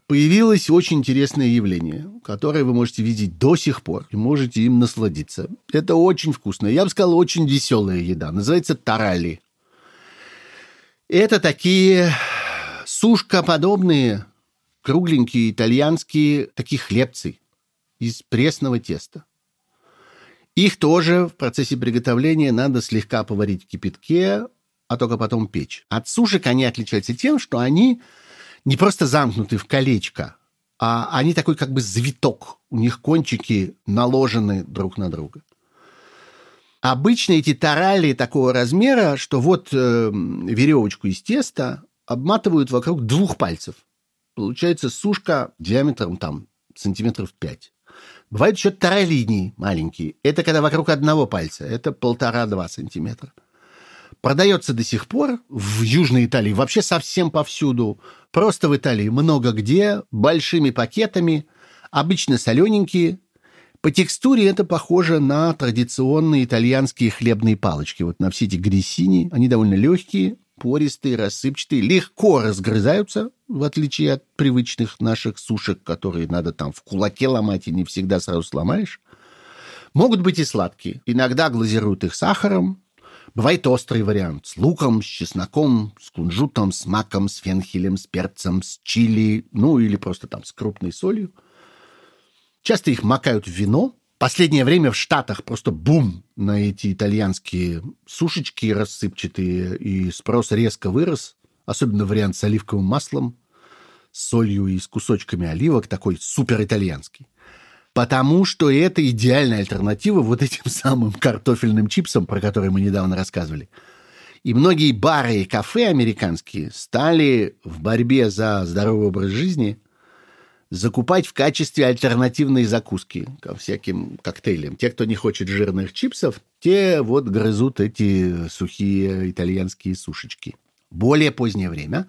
появилось очень интересное явление, которое вы можете видеть до сих пор и можете им насладиться. Это очень вкусно. я бы сказал, очень веселая еда. Называется тарали. Это такие сушка-подобные, кругленькие итальянские такие хлебцы из пресного теста. Их тоже в процессе приготовления надо слегка поварить в кипятке, а только потом печь. От сушек они отличаются тем, что они не просто замкнуты в колечко, а они такой как бы завиток. У них кончики наложены друг на друга. Обычно эти таралии такого размера, что вот э, веревочку из теста обматывают вокруг двух пальцев. Получается сушка диаметром там сантиметров пять. Бывают еще таралии маленькие. Это когда вокруг одного пальца. Это полтора-два сантиметра продается до сих пор в Южной Италии, вообще совсем повсюду. Просто в Италии много где, большими пакетами, обычно солененькие. По текстуре это похоже на традиционные итальянские хлебные палочки. Вот на все эти грессини. Они довольно легкие, пористые, рассыпчатые, легко разгрызаются, в отличие от привычных наших сушек, которые надо там в кулаке ломать и не всегда сразу сломаешь. Могут быть и сладкие. Иногда глазируют их сахаром, Бывает острый вариант с луком, с чесноком, с кунжутом, с маком, с фенхелем, с перцем, с чили, ну или просто там с крупной солью. Часто их макают в вино. Последнее время в Штатах просто бум на эти итальянские сушечки рассыпчатые, и спрос резко вырос. Особенно вариант с оливковым маслом, с солью и с кусочками оливок, такой супер итальянский потому что это идеальная альтернатива вот этим самым картофельным чипсам, про которые мы недавно рассказывали. И многие бары и кафе американские стали в борьбе за здоровый образ жизни закупать в качестве альтернативной закуски ко всяким коктейлям. Те, кто не хочет жирных чипсов, те вот грызут эти сухие итальянские сушечки. Более позднее время,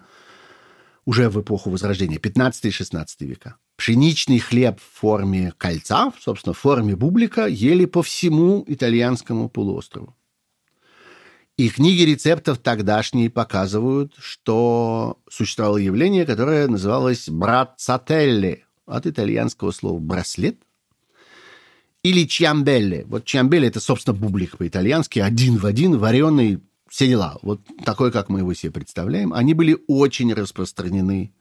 уже в эпоху Возрождения, 15-16 века, Пшеничный хлеб в форме кольца, собственно, в форме бублика, ели по всему итальянскому полуострову. И книги рецептов тогдашние показывают, что существовало явление, которое называлось «брацателли», от итальянского слова «браслет», или «чиамбелли». Вот «чиамбелли» — это, собственно, бублик по-итальянски, один в один, вареный, все дела. Вот такой, как мы его себе представляем. Они были очень распространены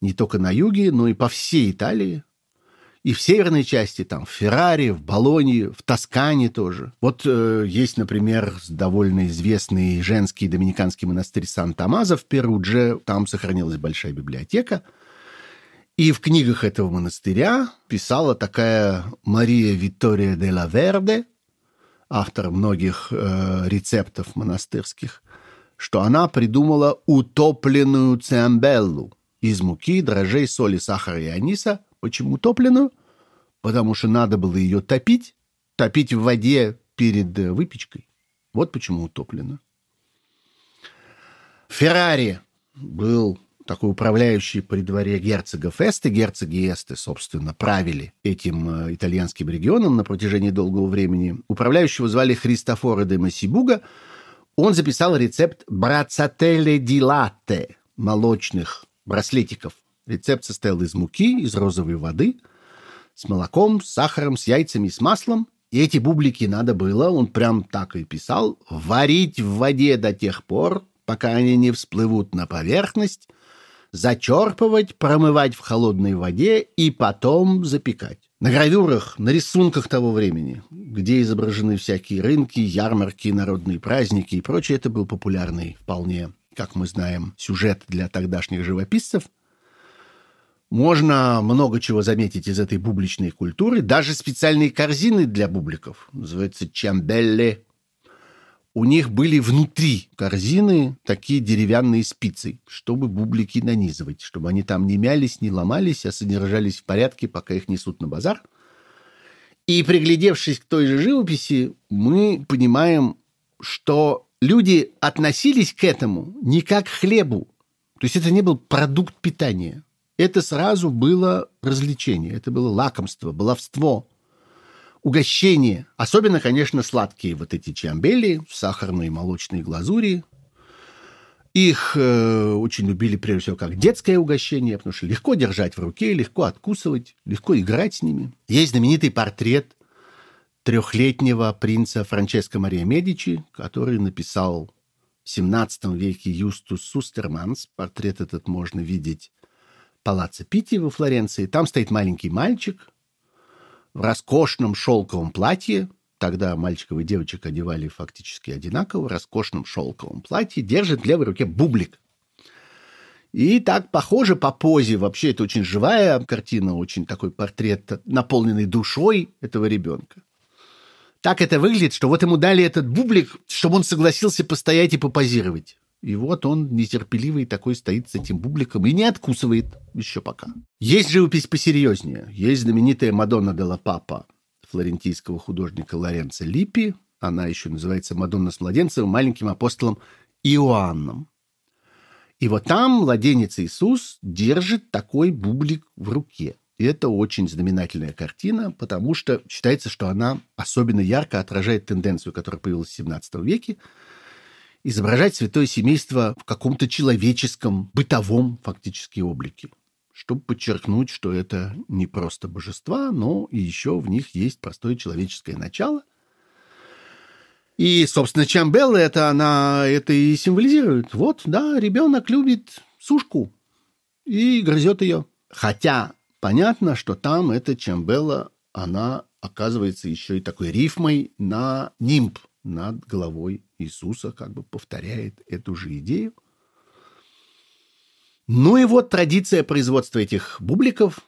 не только на юге, но и по всей Италии. И в северной части, там, в Феррари, в Болонье, в Тоскане тоже. Вот э, есть, например, довольно известный женский доминиканский монастырь Сан-Тамазо в Перудже. Там сохранилась большая библиотека. И в книгах этого монастыря писала такая Мария Виктория де ла Верде, автор многих э, рецептов монастырских, что она придумала утопленную циамбеллу – из муки, дрожжей, соли, сахара и аниса. Почему топленую? Потому что надо было ее топить, топить в воде перед э, выпечкой. Вот почему утоплено. Феррари был такой управляющий при дворе герцогов Эсты. Герцоги Эсты, собственно, правили этим э, итальянским регионом на протяжении долгого времени. Управляющего звали Христофоро де Массибуга. Он записал рецепт брацателле ди латте, молочных браслетиков. Рецепт состоял из муки, из розовой воды, с молоком, с сахаром, с яйцами с маслом. И эти бублики надо было, он прям так и писал, варить в воде до тех пор, пока они не всплывут на поверхность, зачерпывать, промывать в холодной воде и потом запекать. На гравюрах, на рисунках того времени, где изображены всякие рынки, ярмарки, народные праздники и прочее, это был популярный вполне как мы знаем, сюжет для тогдашних живописцев, можно много чего заметить из этой бубличной культуры, даже специальные корзины для бубликов, называются чамбелли. У них были внутри корзины такие деревянные спицы, чтобы бублики нанизывать, чтобы они там не мялись, не ломались, а содержались в порядке, пока их несут на базар. И приглядевшись к той же живописи, мы понимаем, что люди относились к этому не как к хлебу. То есть это не был продукт питания. Это сразу было развлечение, это было лакомство, баловство, угощение. Особенно, конечно, сладкие вот эти чамбели, и молочной глазури. Их э, очень любили, прежде всего, как детское угощение, потому что легко держать в руке, легко откусывать, легко играть с ними. Есть знаменитый портрет трехлетнего принца Франческо Мария Медичи, который написал в XVII веке Юстус Сустерманс. Портрет этот можно видеть в палаце Питти во Флоренции. Там стоит маленький мальчик в роскошном шелковом платье. Тогда мальчиков и девочек одевали фактически одинаково. В роскошном шелковом платье держит в левой руке бублик. И так похоже по позе. Вообще это очень живая картина, очень такой портрет, наполненный душой этого ребенка так это выглядит, что вот ему дали этот бублик, чтобы он согласился постоять и попозировать. И вот он нетерпеливый такой стоит с этим бубликом и не откусывает еще пока. Есть живопись посерьезнее. Есть знаменитая Мадонна Делла Папа флорентийского художника Лоренцо Липи. Она еще называется Мадонна с младенцем, маленьким апостолом Иоанном. И вот там младенец Иисус держит такой бублик в руке – и это очень знаменательная картина, потому что считается, что она особенно ярко отражает тенденцию, которая появилась в 17 веке, изображать святое семейство в каком-то человеческом, бытовом фактически облике чтобы подчеркнуть, что это не просто божества, но и еще в них есть простое человеческое начало. И, собственно, Чамбелла это она это и символизирует. Вот, да, ребенок любит сушку и грызет ее. Хотя Понятно, что там эта чамбела, она оказывается еще и такой рифмой на нимб над головой Иисуса, как бы повторяет эту же идею. Ну и вот традиция производства этих бубликов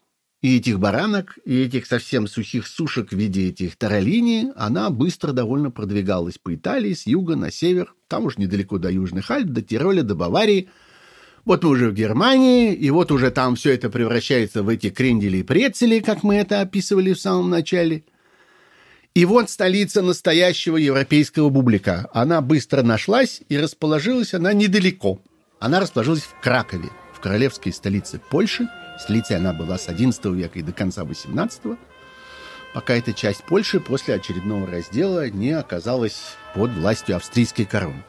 и этих баранок, и этих совсем сухих сушек в виде этих таралини, она быстро довольно продвигалась по Италии, с юга на север, там уж недалеко до Южных Альп, до Тироля, до Баварии – вот мы уже в Германии, и вот уже там все это превращается в эти крендели и прецели, как мы это описывали в самом начале. И вот столица настоящего европейского бублика. Она быстро нашлась, и расположилась она недалеко. Она расположилась в Кракове, в королевской столице Польши. Столицей она была с XI века и до конца XVIII, пока эта часть Польши после очередного раздела не оказалась под властью австрийской короны.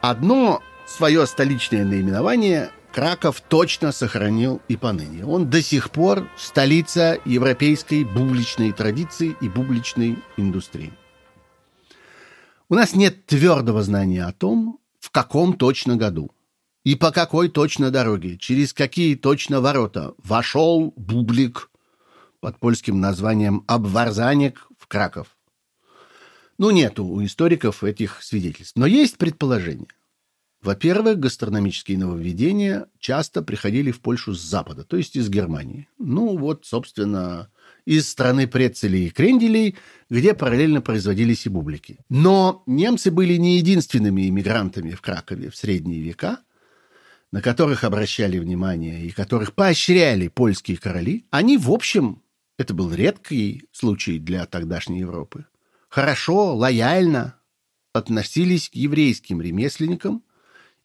Одно Свое столичное наименование Краков точно сохранил и поныне. Он до сих пор столица европейской бубличной традиции и бубличной индустрии. У нас нет твердого знания о том, в каком точно году и по какой точно дороге, через какие точно ворота вошел Бублик под польским названием Обварзаник в Краков. Ну, нету у историков этих свидетельств. Но есть предположение. Во-первых, гастрономические нововведения часто приходили в Польшу с запада, то есть из Германии. Ну вот, собственно, из страны прецелей и кренделей, где параллельно производились и бублики. Но немцы были не единственными иммигрантами в Кракове в средние века, на которых обращали внимание и которых поощряли польские короли. Они, в общем, это был редкий случай для тогдашней Европы, хорошо, лояльно относились к еврейским ремесленникам –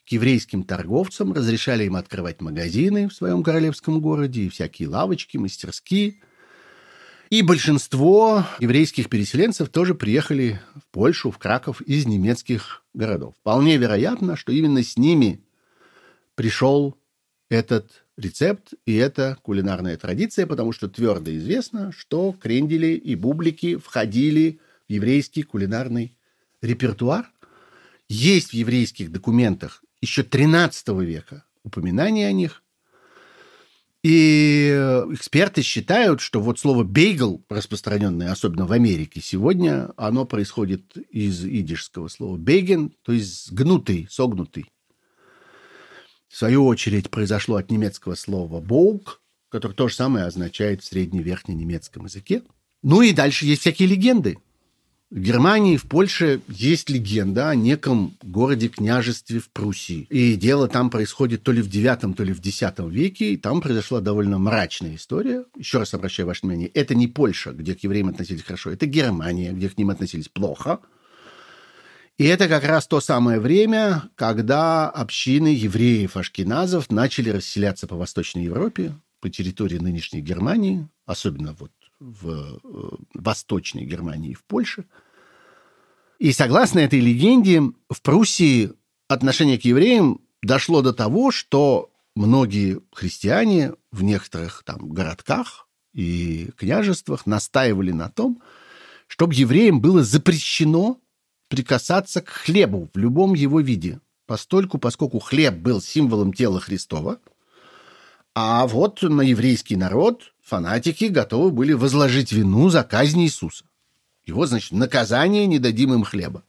к еврейским торговцам, разрешали им открывать магазины в своем королевском городе и всякие лавочки, мастерские. И большинство еврейских переселенцев тоже приехали в Польшу, в Краков из немецких городов. Вполне вероятно, что именно с ними пришел этот рецепт и эта кулинарная традиция, потому что твердо известно, что крендели и бублики входили в еврейский кулинарный репертуар. Есть в еврейских документах еще 13 века упоминания о них. И э, эксперты считают, что вот слово «бейгл», распространенное особенно в Америке сегодня, оно происходит из идишского слова «бейген», то есть «гнутый», «согнутый». В свою очередь произошло от немецкого слова «боук», которое то же самое означает в средневерхнем немецком языке. Ну и дальше есть всякие легенды. В Германии, в Польше есть легенда о неком городе-княжестве в Пруссии. И дело там происходит то ли в 9, то ли в 10 веке, и там произошла довольно мрачная история. Еще раз обращаю ваше внимание, это не Польша, где к евреям относились хорошо, это Германия, где к ним относились плохо. И это как раз то самое время, когда общины евреев-ашкеназов начали расселяться по Восточной Европе, по территории нынешней Германии, особенно вот в э, Восточной Германии и в Польше. И согласно этой легенде, в Пруссии отношение к евреям дошло до того, что многие христиане в некоторых там городках и княжествах настаивали на том, чтобы евреям было запрещено прикасаться к хлебу в любом его виде, постольку, поскольку хлеб был символом тела Христова – а вот на еврейский народ фанатики готовы были возложить вину за казнь Иисуса. Его, значит, наказание не дадим им хлеба.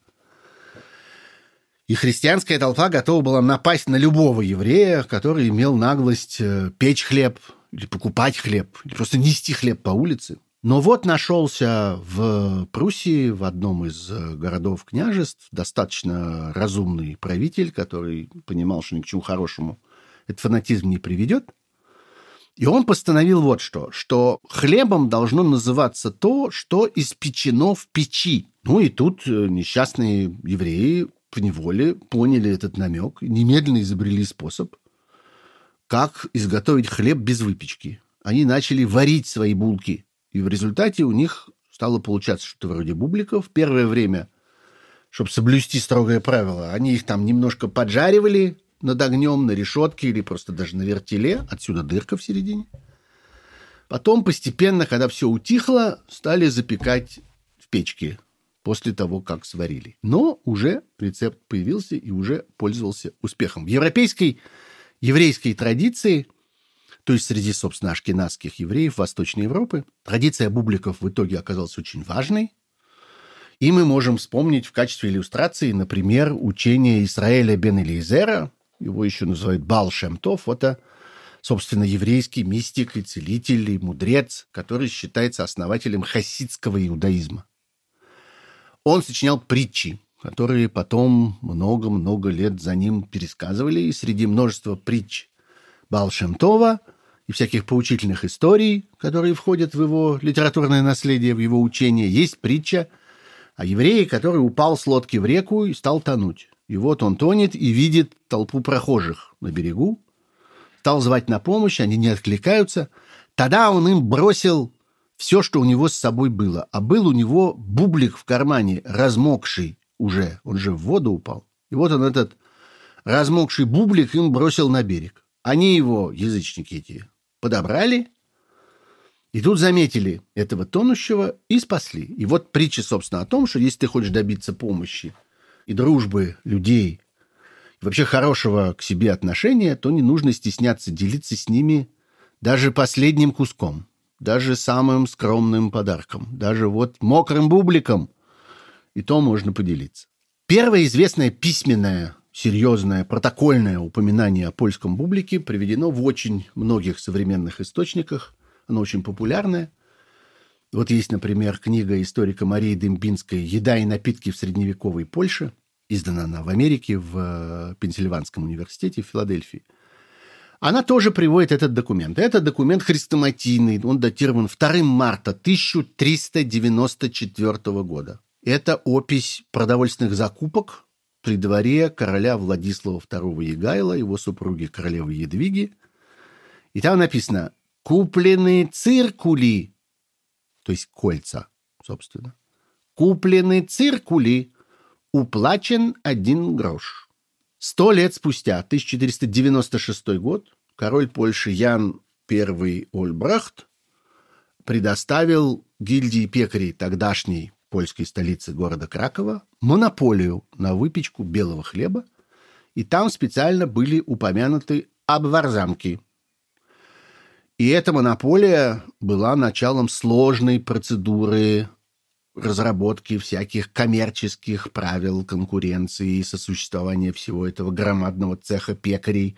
И христианская толпа готова была напасть на любого еврея, который имел наглость э, печь хлеб или покупать хлеб, или просто нести хлеб по улице. Но вот нашелся в Пруссии, в одном из э, городов княжеств, достаточно разумный правитель, который понимал, что ни к чему хорошему этот фанатизм не приведет. И он постановил вот что, что хлебом должно называться то, что испечено в печи. Ну и тут э, несчастные евреи в неволе поняли этот намек, немедленно изобрели способ, как изготовить хлеб без выпечки. Они начали варить свои булки, и в результате у них стало получаться что-то вроде бубликов. Первое время, чтобы соблюсти строгое правило, они их там немножко поджаривали, над огнем, на решетке или просто даже на вертеле. Отсюда дырка в середине. Потом постепенно, когда все утихло, стали запекать в печке после того, как сварили. Но уже рецепт появился и уже пользовался успехом. В европейской еврейской традиции, то есть среди, собственно, ашкенадских евреев Восточной Европы, традиция бубликов в итоге оказалась очень важной. И мы можем вспомнить в качестве иллюстрации, например, учение Исраэля бен Элизера, его еще называют Балшемтов, Шемтов, это, собственно, еврейский мистик и целитель, и мудрец, который считается основателем хасидского иудаизма. Он сочинял притчи, которые потом много-много лет за ним пересказывали, и среди множества притч Балшемтова и всяких поучительных историй, которые входят в его литературное наследие, в его учение, есть притча о еврее, который упал с лодки в реку и стал тонуть. И вот он тонет и видит толпу прохожих на берегу. Стал звать на помощь, они не откликаются. Тогда он им бросил все, что у него с собой было. А был у него бублик в кармане, размокший уже. Он же в воду упал. И вот он этот размокший бублик им бросил на берег. Они его, язычники эти, подобрали. И тут заметили этого тонущего и спасли. И вот притча, собственно, о том, что если ты хочешь добиться помощи – и дружбы людей, и вообще хорошего к себе отношения, то не нужно стесняться делиться с ними даже последним куском, даже самым скромным подарком, даже вот мокрым бубликом. И то можно поделиться. Первое известное письменное серьезное протокольное упоминание о польском бублике приведено в очень многих современных источниках. Оно очень популярное. Вот есть, например, книга историка Марии Дембинской «Еда и напитки в средневековой Польше». Издана она в Америке, в э, Пенсильванском университете в Филадельфии. Она тоже приводит этот документ. Этот документ хрестоматийный, он датирован 2 марта 1394 года. Это опись продовольственных закупок при дворе короля Владислава II Егайла, его супруги королевы Едвиги. И там написано «Купленные циркули то есть кольца, собственно. Куплены циркули, уплачен один грош. Сто лет спустя, 1496 год, король Польши Ян I Ольбрахт предоставил гильдии пекарей тогдашней польской столицы города Кракова монополию на выпечку белого хлеба, и там специально были упомянуты обварзамки – и эта монополия была началом сложной процедуры разработки всяких коммерческих правил конкуренции и сосуществования всего этого громадного цеха пекарей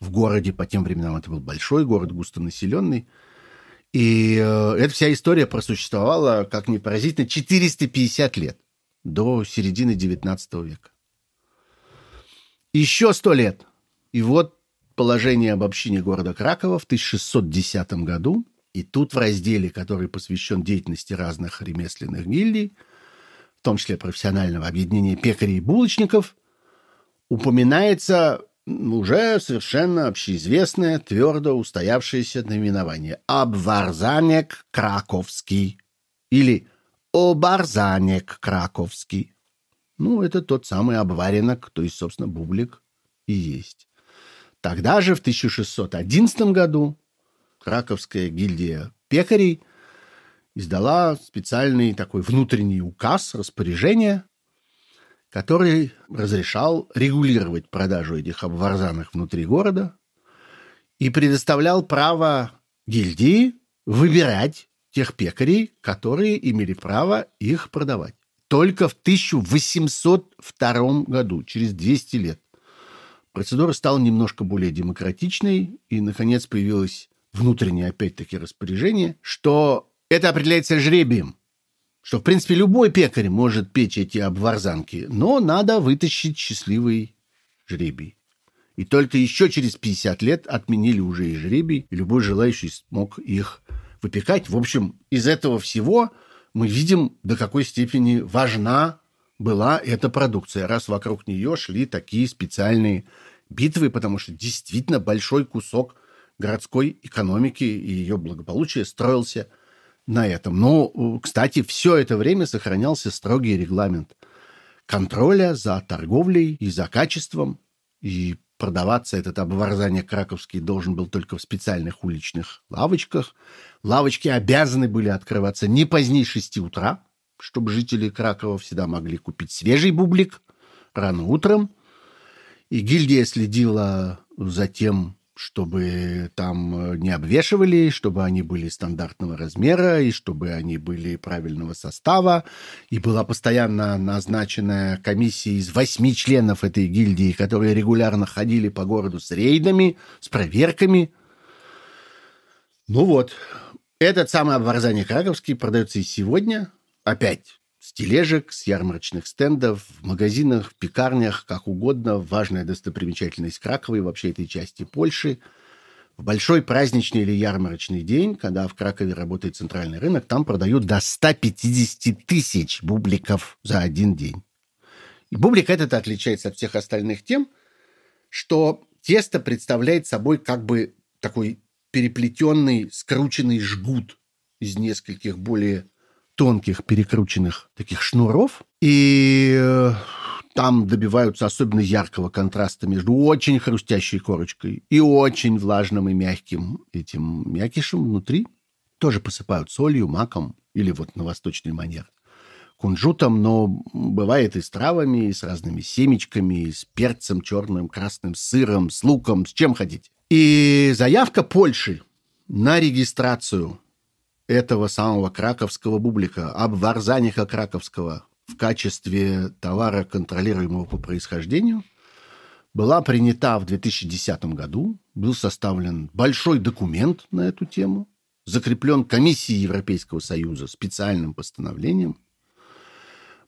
в городе. По тем временам это был большой город, густонаселенный. И э, эта вся история просуществовала, как ни поразительно, 450 лет до середины 19 века. Еще сто лет. И вот положение об общине города Кракова в 1610 году, и тут в разделе, который посвящен деятельности разных ремесленных гильдий, в том числе профессионального объединения пекарей и булочников, упоминается уже совершенно общеизвестное, твердо устоявшееся наименование «Обварзанек Краковский» или «Обарзанек Краковский». Ну, это тот самый обваренок, то есть, собственно, бублик и есть. Тогда же, в 1611 году, Краковская гильдия пекарей издала специальный такой внутренний указ, распоряжение, который разрешал регулировать продажу этих обварзанных внутри города и предоставлял право гильдии выбирать тех пекарей, которые имели право их продавать. Только в 1802 году, через 200 лет, Процедура стала немножко более демократичной, и, наконец, появилось внутреннее, опять-таки, распоряжение, что это определяется жребием, что, в принципе, любой пекарь может печь эти обварзанки, но надо вытащить счастливый жребий. И только еще через 50 лет отменили уже и жребий, и любой желающий смог их выпекать. В общем, из этого всего мы видим, до какой степени важна была эта продукция, раз вокруг нее шли такие специальные битвы, потому что действительно большой кусок городской экономики и ее благополучия строился на этом. Но, э, кстати, все это время сохранялся строгий регламент контроля за торговлей и за качеством. И продаваться этот обворзание краковский должен был только в специальных уличных лавочках. Лавочки обязаны были открываться не позднее 6 утра, чтобы жители Кракова всегда могли купить свежий бублик рано утром и гильдия следила за тем, чтобы там э, не обвешивали, чтобы они были стандартного размера, и чтобы они были правильного состава. И была постоянно назначена комиссия из восьми членов этой гильдии, которые регулярно ходили по городу с рейдами, с проверками. Ну вот, этот самый обворзание краковский продается и сегодня. Опять с тележек, с ярмарочных стендов, в магазинах, в пекарнях, как угодно, важная достопримечательность Кракова и вообще этой части Польши. В большой праздничный или ярмарочный день, когда в Кракове работает центральный рынок, там продают до 150 тысяч бубликов за один день. И бублик этот отличается от всех остальных тем, что тесто представляет собой как бы такой переплетенный, скрученный жгут из нескольких более тонких перекрученных таких шнуров. И э, там добиваются особенно яркого контраста между очень хрустящей корочкой и очень влажным и мягким этим мякишем внутри. Тоже посыпают солью, маком или вот на восточный манер кунжутом, но бывает и с травами, и с разными семечками, и с перцем черным, красным, с сыром, с луком, с чем ходить. И заявка Польши на регистрацию этого самого краковского бублика, обварзаниха краковского, в качестве товара, контролируемого по происхождению, была принята в 2010 году, был составлен большой документ на эту тему, закреплен Комиссией Европейского Союза специальным постановлением,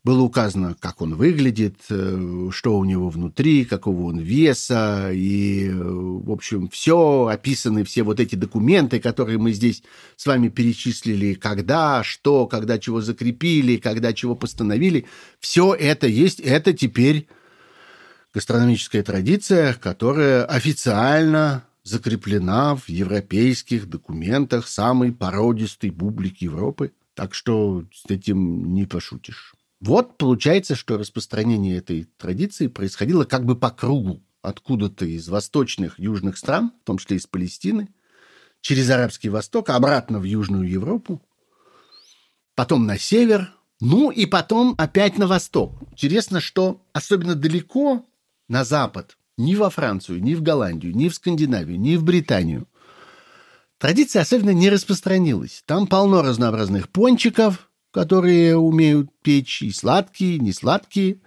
было указано, как он выглядит, э, что у него внутри, какого он веса, и, в общем, все, описаны все вот эти документы, которые мы здесь с вами перечислили, когда, что, когда чего закрепили, когда чего постановили. Все это есть, это теперь гастрономическая традиция, которая официально закреплена в европейских документах самой породистой публики Европы. Так что с этим не пошутишь. Вот получается, что распространение этой традиции происходило как бы по кругу, откуда-то из восточных южных стран, в том числе из Палестины, через Арабский Восток, обратно в Южную Европу, потом на север, ну и потом опять на восток. Интересно, что особенно далеко на запад, ни во Францию, ни в Голландию, ни в Скандинавию, ни в Британию – Традиция особенно не распространилась. Там полно разнообразных пончиков, которые умеют печь и сладкие, и несладкие,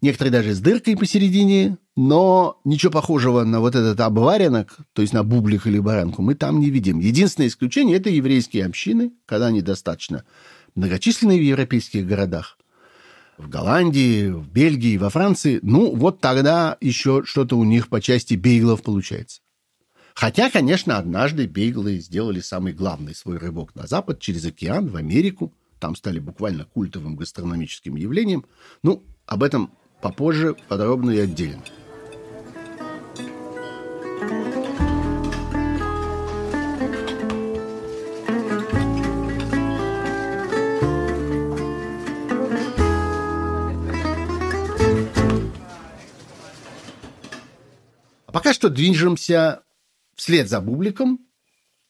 некоторые даже с дыркой посередине, но ничего похожего на вот этот обваренок, то есть на бублик или баранку, мы там не видим. Единственное исключение – это еврейские общины, когда они достаточно многочисленные в европейских городах. В Голландии, в Бельгии, во Франции. Ну, вот тогда еще что-то у них по части бейглов получается. Хотя, конечно, однажды бейглы сделали самый главный свой рывок на запад, через океан, в Америку – там стали буквально культовым гастрономическим явлением. Ну, об этом попозже подробно и отдельно. А пока что движемся вслед за Бубликом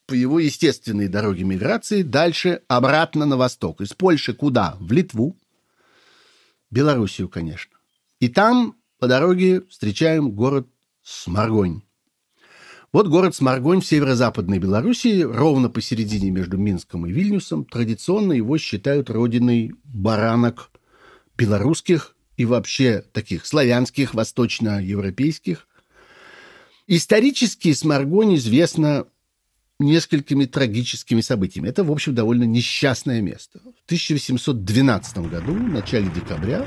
по его естественной дороге миграции дальше обратно на восток. Из Польши куда? В Литву, Белоруссию, конечно. И там по дороге встречаем город Сморгонь. Вот город Сморгонь в северо-западной Белоруссии, ровно посередине между Минском и Вильнюсом, традиционно его считают родиной баранок белорусских и вообще таких славянских, восточноевропейских. Исторически Сморгонь известна несколькими трагическими событиями. Это, в общем, довольно несчастное место. В 1812 году, в начале декабря,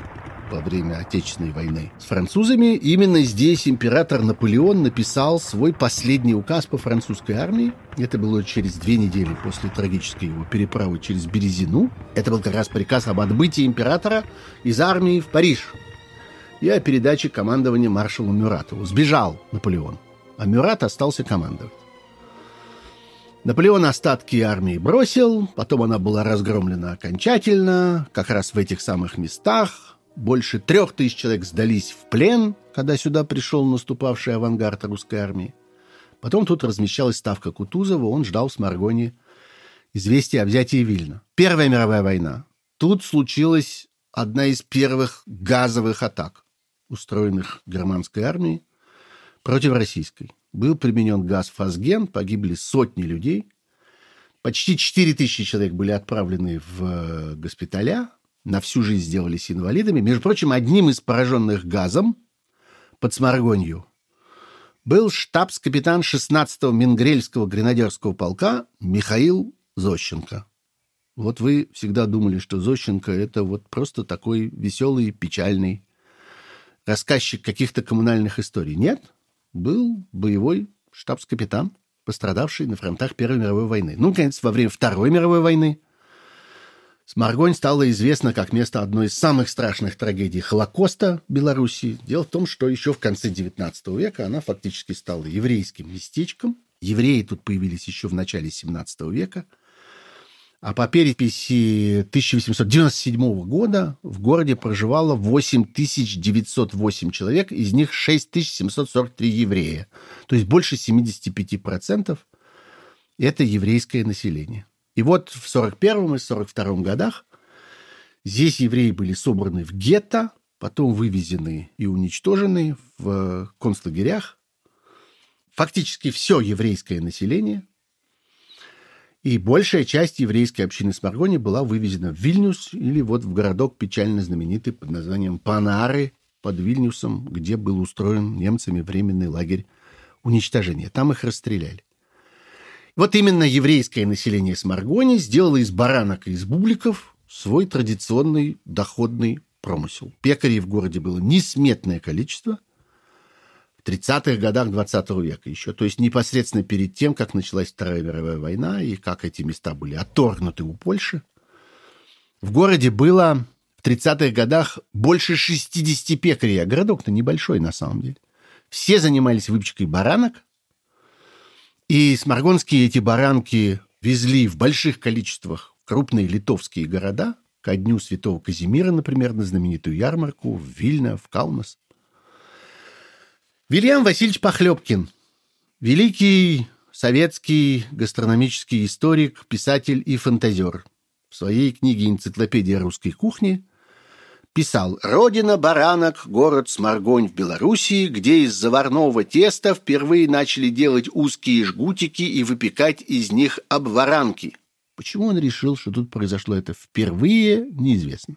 во время Отечественной войны с французами, именно здесь император Наполеон написал свой последний указ по французской армии. Это было через две недели после трагической его переправы через Березину. Это был как раз приказ об отбытии императора из армии в Париж и о передаче командования маршалу Мюратову. Сбежал Наполеон, а Мюрат остался командовать. Наполеон остатки армии бросил, потом она была разгромлена окончательно, как раз в этих самых местах. Больше трех тысяч человек сдались в плен, когда сюда пришел наступавший авангард русской армии. Потом тут размещалась ставка Кутузова, он ждал в Сморгоне известия о взятии Вильна. Первая мировая война. Тут случилась одна из первых газовых атак, устроенных германской армией против российской был применен газ фосген, погибли сотни людей. Почти 4 тысячи человек были отправлены в э, госпиталя, на всю жизнь сделались инвалидами. Между прочим, одним из пораженных газом под Сморгонью был штабс-капитан 16-го Менгрельского гренадерского полка Михаил Зощенко. Вот вы всегда думали, что Зощенко – это вот просто такой веселый, печальный рассказчик каких-то коммунальных историй. Нет – был боевой штабс-капитан, пострадавший на фронтах Первой мировой войны. Ну, наконец, во время Второй мировой войны Сморгонь стала известна как место одной из самых страшных трагедий Холокоста Белоруссии. Дело в том, что еще в конце XIX века она фактически стала еврейским местечком. Евреи тут появились еще в начале XVII века – а по переписи 1897 года в городе проживало 8908 человек, из них 6743 еврея. То есть больше 75% это еврейское население. И вот в 41 и 42 годах здесь евреи были собраны в гетто, потом вывезены и уничтожены в концлагерях. Фактически все еврейское население и большая часть еврейской общины Сморгони была вывезена в Вильнюс или вот в городок печально знаменитый под названием Панары под Вильнюсом, где был устроен немцами временный лагерь уничтожения. Там их расстреляли. Вот именно еврейское население Сморгони сделало из баранок и из бубликов свой традиционный доходный промысел. Пекарей в городе было несметное количество – в 30-х годах 20 -го века еще. То есть непосредственно перед тем, как началась Вторая мировая война и как эти места были отторгнуты у Польши. В городе было в 30-х годах больше 60 пекарей, а городок-то небольшой на самом деле. Все занимались выпечкой баранок, и сморгонские эти баранки везли в больших количествах в крупные литовские города, ко дню Святого Казимира, например, на знаменитую ярмарку, в Вильно, в Каунас – Вильям Васильевич Похлебкин. Великий советский гастрономический историк, писатель и фантазер. В своей книге «Энциклопедия русской кухни» писал «Родина баранок, город Сморгонь в Белоруссии, где из заварного теста впервые начали делать узкие жгутики и выпекать из них обваранки». Почему он решил, что тут произошло это впервые, неизвестно.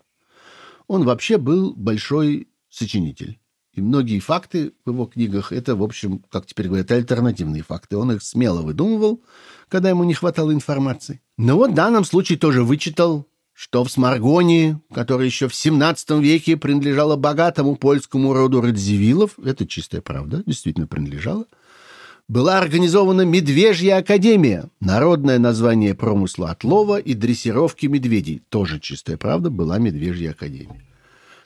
Он вообще был большой сочинитель. И многие факты в его книгах — это, в общем, как теперь говорят, альтернативные факты. Он их смело выдумывал, когда ему не хватало информации. Но вот в данном случае тоже вычитал, что в Сморгонии, которая еще в 17 веке принадлежала богатому польскому роду Радзивиллов, это чистая правда, действительно принадлежала, была организована Медвежья Академия, народное название промысла отлова и дрессировки медведей. Тоже чистая правда, была Медвежья Академия.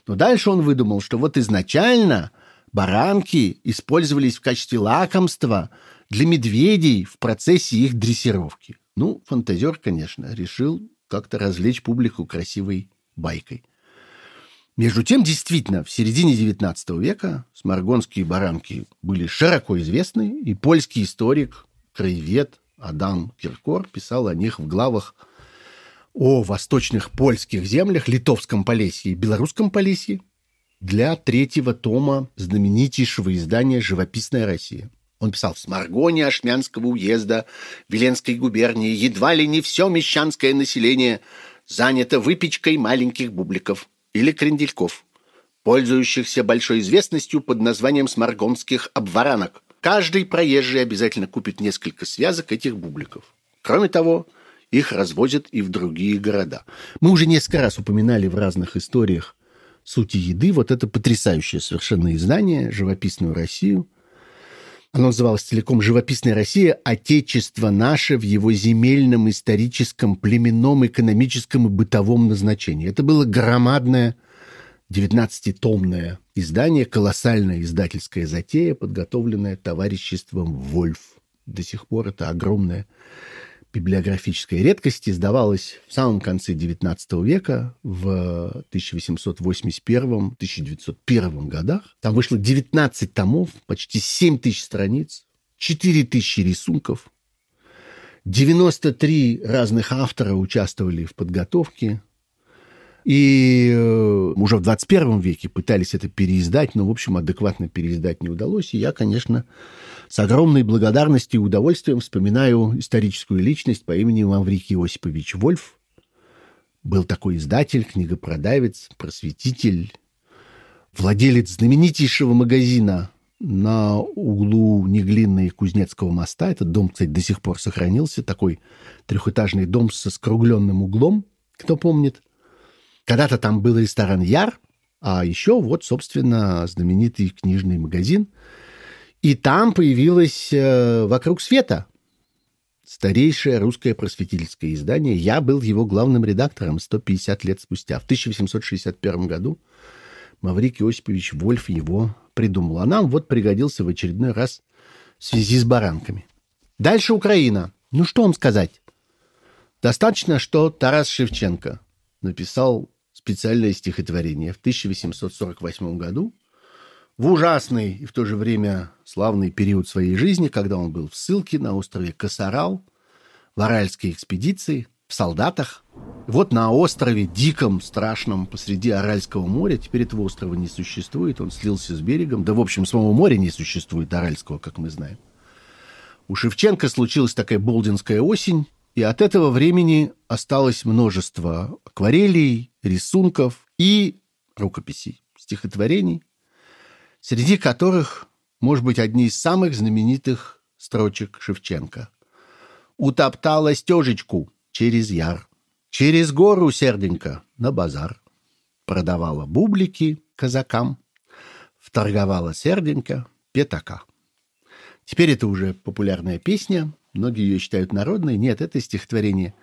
Но дальше он выдумал, что вот изначально баранки использовались в качестве лакомства для медведей в процессе их дрессировки. Ну, фантазер, конечно, решил как-то развлечь публику красивой байкой. Между тем, действительно, в середине XIX века сморгонские баранки были широко известны, и польский историк, краевед Адам Киркор писал о них в главах о восточных польских землях, литовском Полесье и белорусском Полесье для третьего тома знаменитейшего издания «Живописная Россия». Он писал в Сморгоне Ашмянского уезда Веленской губернии едва ли не все мещанское население занято выпечкой маленьких бубликов или крендельков, пользующихся большой известностью под названием сморгонских обваранок. Каждый проезжий обязательно купит несколько связок этих бубликов. Кроме того, их развозят и в другие города. Мы уже несколько раз упоминали в разных историях сути еды вот это потрясающее совершенно издание «Живописную Россию». Оно называлось целиком «Живописная Россия. Отечество наше в его земельном, историческом, племенном, экономическом и бытовом назначении». Это было громадное 19-томное издание, колоссальная издательская затея, подготовленная товариществом «Вольф». До сих пор это огромное библиографической редкости сдавалась в самом конце XIX века, в 1881-1901 годах. Там вышло 19 томов, почти 7 тысяч страниц, 4 тысячи рисунков. 93 разных автора участвовали в подготовке. И э, уже в 21 веке пытались это переиздать, но, в общем, адекватно переиздать не удалось. И я, конечно, с огромной благодарностью и удовольствием вспоминаю историческую личность по имени Маврикий Иосипович Вольф. Был такой издатель, книгопродавец, просветитель, владелец знаменитейшего магазина на углу Неглинной и Кузнецкого моста. Этот дом, кстати, до сих пор сохранился. Такой трехэтажный дом со скругленным углом, кто помнит. Когда-то там был ресторан «Яр», а еще вот, собственно, знаменитый книжный магазин – и там появилась э, «Вокруг света», старейшее русское просветительское издание. Я был его главным редактором 150 лет спустя. В 1861 году Маврик Иосипович Вольф его придумал. А нам вот пригодился в очередной раз в связи с баранками. Дальше Украина. Ну что вам сказать? Достаточно, что Тарас Шевченко написал специальное стихотворение в 1848 году в ужасный и в то же время славный период своей жизни, когда он был в ссылке на острове Касарал, в Аральской экспедиции, в солдатах. Вот на острове диком, страшном, посреди Аральского моря, теперь этого острова не существует, он слился с берегом, да, в общем, самого моря не существует Аральского, как мы знаем. У Шевченко случилась такая болдинская осень, и от этого времени осталось множество акварелей, рисунков и рукописей, стихотворений среди которых, может быть, одни из самых знаменитых строчек Шевченко. «Утоптала стежечку через яр, через гору, серденько, на базар, продавала бублики казакам, вторговала серденько пятака». Теперь это уже популярная песня, многие ее считают народной. Нет, это стихотворение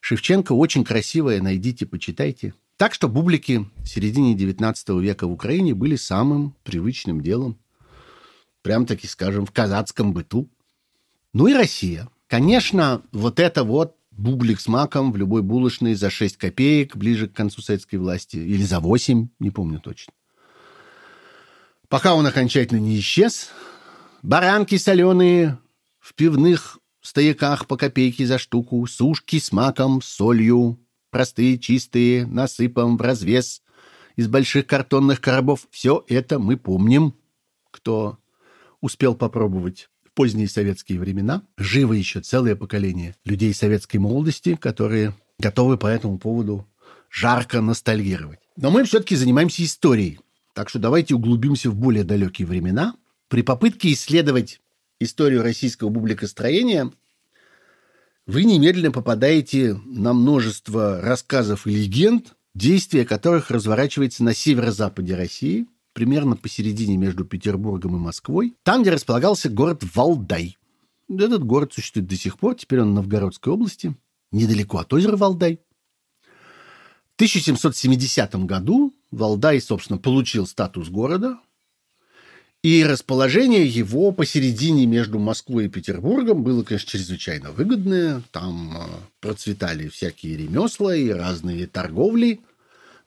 Шевченко очень красивое, найдите, почитайте – так что бублики в середине 19 века в Украине были самым привычным делом, прям таки скажем, в казацком быту. Ну и Россия. Конечно, вот это вот бублик с маком в любой булочной за 6 копеек ближе к концу советской власти, или за 8, не помню точно. Пока он окончательно не исчез, баранки соленые в пивных стояках по копейке за штуку, сушки с маком, солью, Простые, чистые, насыпом, в развес, из больших картонных коробов. Все это мы помним. Кто успел попробовать в поздние советские времена, живо еще целое поколение людей советской молодости, которые готовы по этому поводу жарко ностальгировать. Но мы все-таки занимаемся историей. Так что давайте углубимся в более далекие времена. При попытке исследовать историю российского бубликостроения вы немедленно попадаете на множество рассказов и легенд, действие которых разворачивается на северо-западе России, примерно посередине между Петербургом и Москвой, там, где располагался город Валдай. Этот город существует до сих пор, теперь он в Новгородской области, недалеко от озера Валдай. В 1770 году Валдай, собственно, получил статус города, и расположение его посередине между Москвой и Петербургом было, конечно, чрезвычайно выгодное. Там э, процветали всякие ремесла и разные торговли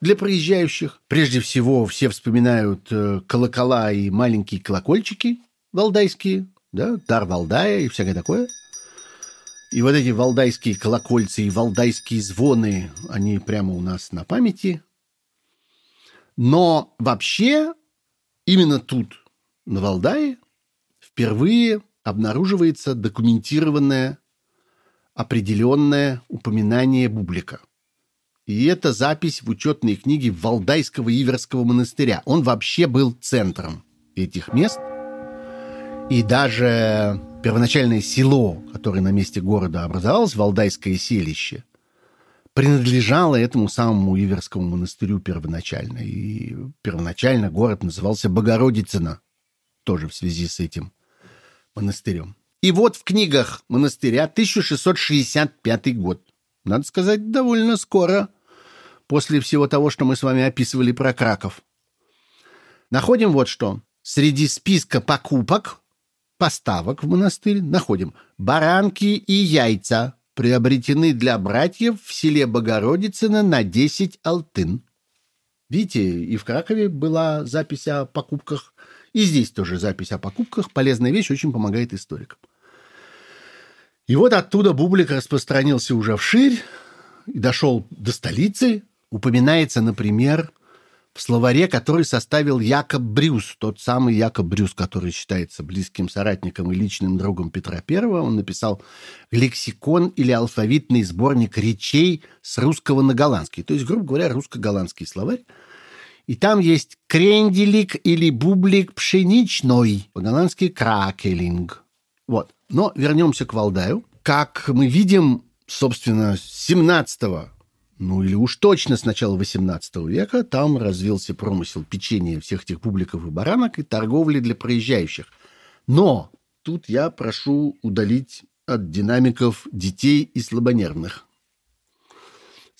для проезжающих. Прежде всего, все вспоминают э, колокола и маленькие колокольчики валдайские, да, дар Валдая и всякое такое. И вот эти валдайские колокольцы и валдайские звоны, они прямо у нас на памяти. Но вообще именно тут на Валдае впервые обнаруживается документированное определенное упоминание Бублика. И это запись в учетной книге Валдайского Иверского монастыря. Он вообще был центром этих мест. И даже первоначальное село, которое на месте города образовалось, Валдайское селище, принадлежало этому самому Иверскому монастырю первоначально. И первоначально город назывался Богородицыно тоже в связи с этим монастырем. И вот в книгах монастыря 1665 год. Надо сказать, довольно скоро, после всего того, что мы с вами описывали про Краков. Находим вот что. Среди списка покупок, поставок в монастырь находим баранки и яйца, приобретены для братьев в селе Богородицыно на 10 алтын. Видите, и в Кракове была запись о покупках и здесь тоже запись о покупках. Полезная вещь очень помогает историкам. И вот оттуда бублик распространился уже вширь и дошел до столицы. Упоминается, например, в словаре, который составил Якоб Брюс, тот самый Якоб Брюс, который считается близким соратником и личным другом Петра I. Он написал лексикон или алфавитный сборник речей с русского на голландский, то есть, грубо говоря, русско-голландский словарь, и там есть кренделик или бублик пшеничной, по-голландски кракелинг. Вот. Но вернемся к Валдаю. Как мы видим, собственно, 17 ну или уж точно с начала 18 века, там развился промысел печенья всех этих публиков и баранок и торговли для проезжающих. Но тут я прошу удалить от динамиков детей и слабонервных.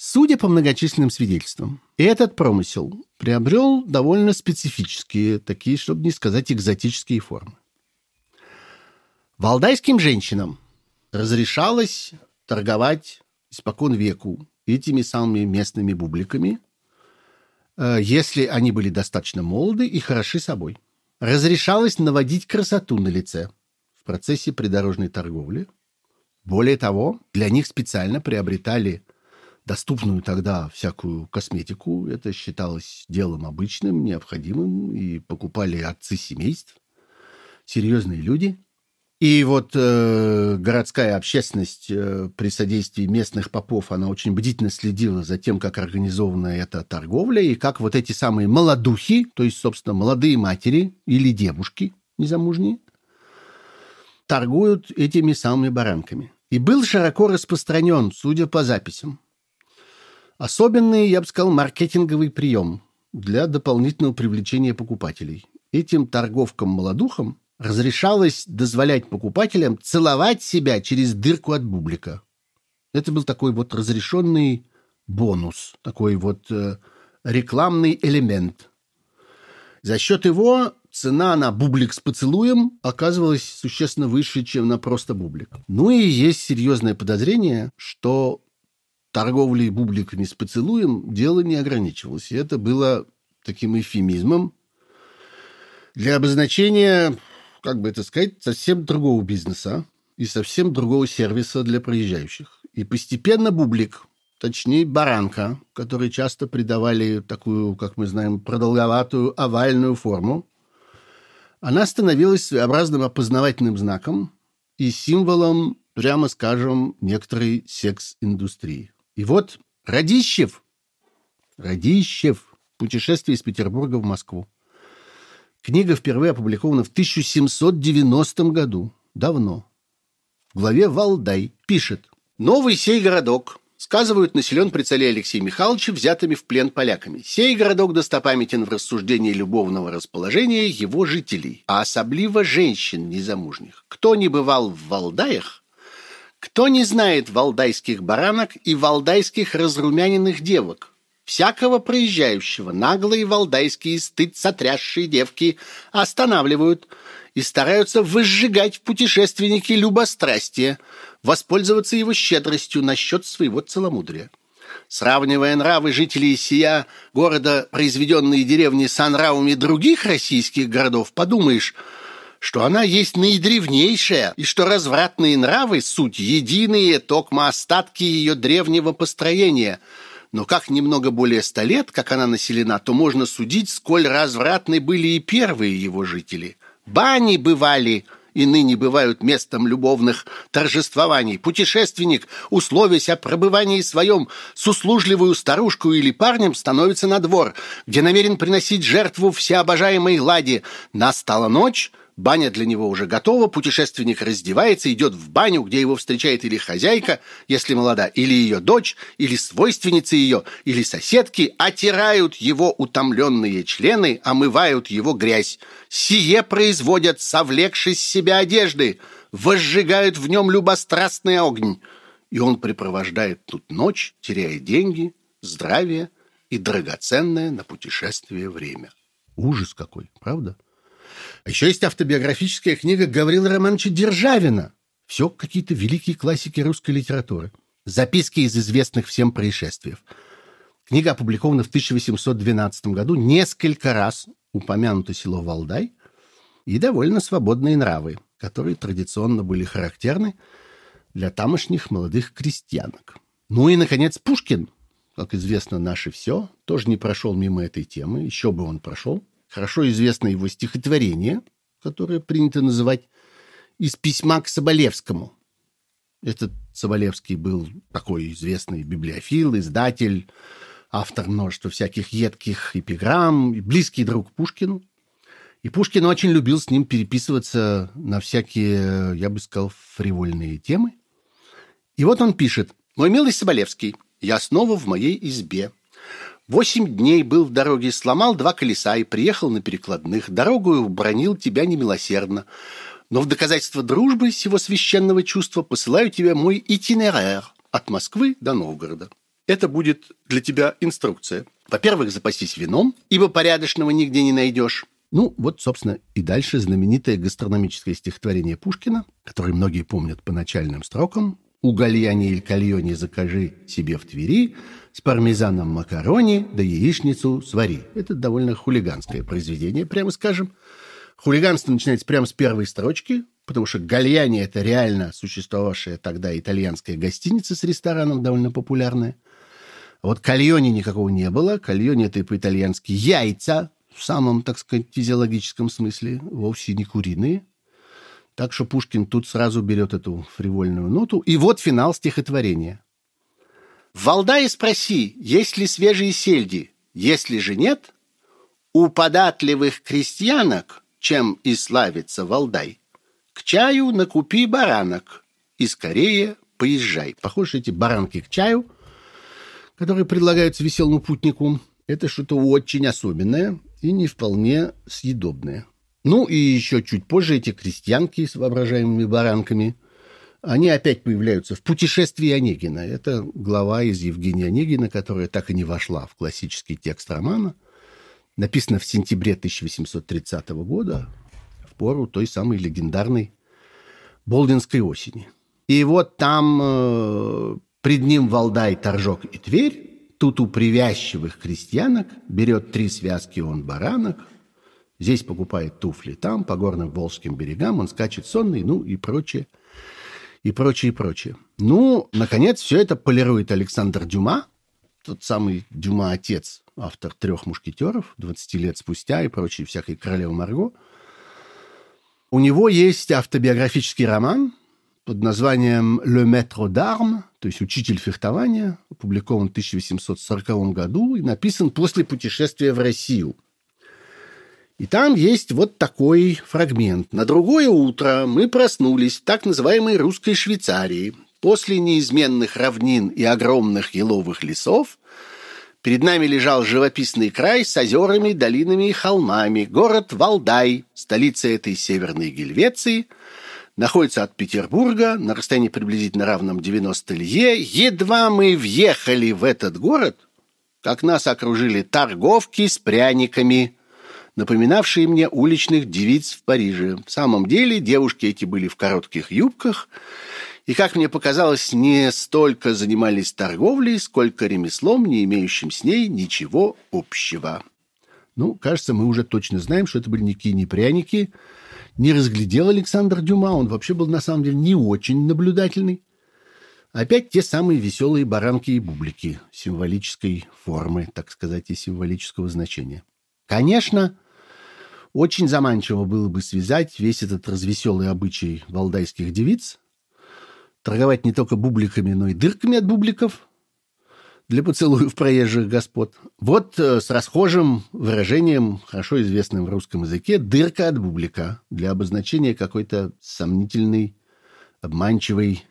Судя по многочисленным свидетельствам, этот промысел приобрел довольно специфические, такие, чтобы не сказать, экзотические формы. Валдайским женщинам разрешалось торговать испокон веку этими самыми местными бубликами, э, если они были достаточно молоды и хороши собой. Разрешалось наводить красоту на лице в процессе придорожной торговли. Более того, для них специально приобретали доступную тогда всякую косметику. Это считалось делом обычным, необходимым, и покупали отцы семейств, серьезные люди. И вот э, городская общественность э, при содействии местных попов, она очень бдительно следила за тем, как организована эта торговля, и как вот эти самые молодухи, то есть, собственно, молодые матери или девушки незамужние, торгуют этими самыми баранками. И был широко распространен, судя по записям, Особенный, я бы сказал, маркетинговый прием для дополнительного привлечения покупателей. Этим торговкам-молодухам разрешалось дозволять покупателям целовать себя через дырку от бублика. Это был такой вот разрешенный бонус, такой вот э, рекламный элемент. За счет его цена на бублик с поцелуем оказывалась существенно выше, чем на просто бублик. Ну и есть серьезное подозрение, что торговлей бубликами с поцелуем дело не ограничивалось. И это было таким эфемизмом для обозначения, как бы это сказать, совсем другого бизнеса и совсем другого сервиса для проезжающих. И постепенно бублик, точнее баранка, которые часто придавали такую, как мы знаем, продолговатую овальную форму, она становилась своеобразным опознавательным знаком и символом, прямо скажем, некоторой секс-индустрии. И вот Радищев, Радищев, путешествие из Петербурга в Москву. Книга впервые опубликована в 1790 году, давно. В главе Валдай пишет. «Новый сей городок, сказывают, населен при царе Алексея Михайловича, взятыми в плен поляками. Сей городок достопамятен в рассуждении любовного расположения его жителей, а особливо женщин незамужних. Кто не бывал в Валдаях, кто не знает валдайских баранок и валдайских разрумяненных девок? Всякого проезжающего наглые валдайские стыд сотрясшие девки останавливают и стараются выжигать в путешественнике любострастие, воспользоваться его щедростью насчет своего целомудрия. Сравнивая нравы жителей сия города, произведенные деревни с анравами других российских городов, подумаешь – что она есть наидревнейшая, и что развратные нравы – суть единые, токмо остатки ее древнего построения. Но как немного более ста лет, как она населена, то можно судить, сколь развратны были и первые его жители. Бани бывали – и ныне бывают местом любовных торжествований. Путешественник, условясь о пробывании своем с услужливую старушку или парнем, становится на двор, где намерен приносить жертву всеобожаемой ладе. Настала ночь, Баня для него уже готова, путешественник раздевается, идет в баню, где его встречает или хозяйка, если молода, или ее дочь, или свойственницы ее, или соседки, отирают его утомленные члены, омывают его грязь. Сие производят, совлекшись с себя одежды, возжигают в нем любострастный огонь. И он препровождает тут ночь, теряя деньги, здравие и драгоценное на путешествие время. Ужас какой, правда? А еще есть автобиографическая книга Гаврила Романовича Державина. Все какие-то великие классики русской литературы. Записки из известных всем происшествий. Книга опубликована в 1812 году. Несколько раз упомянуто село Валдай и довольно свободные нравы, которые традиционно были характерны для тамошних молодых крестьянок. Ну и, наконец, Пушкин. Как известно, наше все тоже не прошел мимо этой темы. Еще бы он прошел хорошо известно его стихотворение, которое принято называть «Из письма к Соболевскому». Этот Соболевский был такой известный библиофил, издатель, автор множества всяких едких эпиграмм, близкий друг Пушкину. И Пушкин очень любил с ним переписываться на всякие, я бы сказал, фривольные темы. И вот он пишет. «Мой милый Соболевский, я снова в моей избе. Восемь дней был в дороге, сломал два колеса и приехал на перекладных. Дорогою бронил тебя немилосердно. Но в доказательство дружбы сего священного чувства посылаю тебе мой итинерер от Москвы до Новгорода. Это будет для тебя инструкция. Во-первых, запастись вином, ибо порядочного нигде не найдешь. Ну, вот, собственно, и дальше знаменитое гастрономическое стихотворение Пушкина, которое многие помнят по начальным строкам. «У гальяне или кальоне закажи себе в Твери, с пармезаном макарони да яичницу свари. Это довольно хулиганское произведение, прямо скажем. Хулиганство начинается прямо с первой строчки, потому что Гальяни – это реально существовавшая тогда итальянская гостиница с рестораном, довольно популярная. А вот кальони никакого не было. Кальони – это и по-итальянски яйца, в самом, так сказать, физиологическом смысле, вовсе не куриные. Так что Пушкин тут сразу берет эту фривольную ноту. И вот финал стихотворения. В Валдае спроси, есть ли свежие сельди. Если же нет, у податливых крестьянок, чем и славится Валдай, к чаю накупи баранок и скорее поезжай. Похоже, эти баранки к чаю, которые предлагаются веселому путнику, это что-то очень особенное и не вполне съедобное. Ну и еще чуть позже эти крестьянки с воображаемыми баранками – они опять появляются в «Путешествии Онегина». Это глава из Евгения Онегина, которая так и не вошла в классический текст романа. Написана в сентябре 1830 года, в пору той самой легендарной Болдинской осени. И вот там э, пред ним Валдай, Торжок и Тверь. Тут у привязчивых крестьянок берет три связки он баранок. Здесь покупает туфли, там по горным волжским берегам он скачет сонный, ну и прочее – и прочее, и прочее. Ну, наконец, все это полирует Александр Дюма, тот самый Дюма-отец, автор «Трех мушкетеров», 20 лет спустя и прочей всякой «Королевы Марго». У него есть автобиографический роман под названием «Le maître d'armes», то есть «Учитель фехтования», опубликован в 1840 году и написан после путешествия в Россию – и там есть вот такой фрагмент. На другое утро мы проснулись в так называемой русской Швейцарии. После неизменных равнин и огромных еловых лесов перед нами лежал живописный край с озерами, долинами и холмами. Город Валдай, столица этой северной Гельвеции, находится от Петербурга на расстоянии приблизительно равном 90 лье. Едва мы въехали в этот город, как нас окружили торговки с пряниками – напоминавшие мне уличных девиц в Париже. В самом деле девушки эти были в коротких юбках и, как мне показалось, не столько занимались торговлей, сколько ремеслом, не имеющим с ней ничего общего. Ну, кажется, мы уже точно знаем, что это были никакие не пряники. Не разглядел Александр Дюма, он вообще был на самом деле не очень наблюдательный. Опять те самые веселые баранки и бублики символической формы, так сказать, и символического значения. Конечно, очень заманчиво было бы связать весь этот развеселый обычай валдайских девиц, торговать не только бубликами, но и дырками от бубликов для поцелуев проезжих господ. Вот э, с расхожим выражением, хорошо известным в русском языке, дырка от бублика для обозначения какой-то сомнительной, обманчивой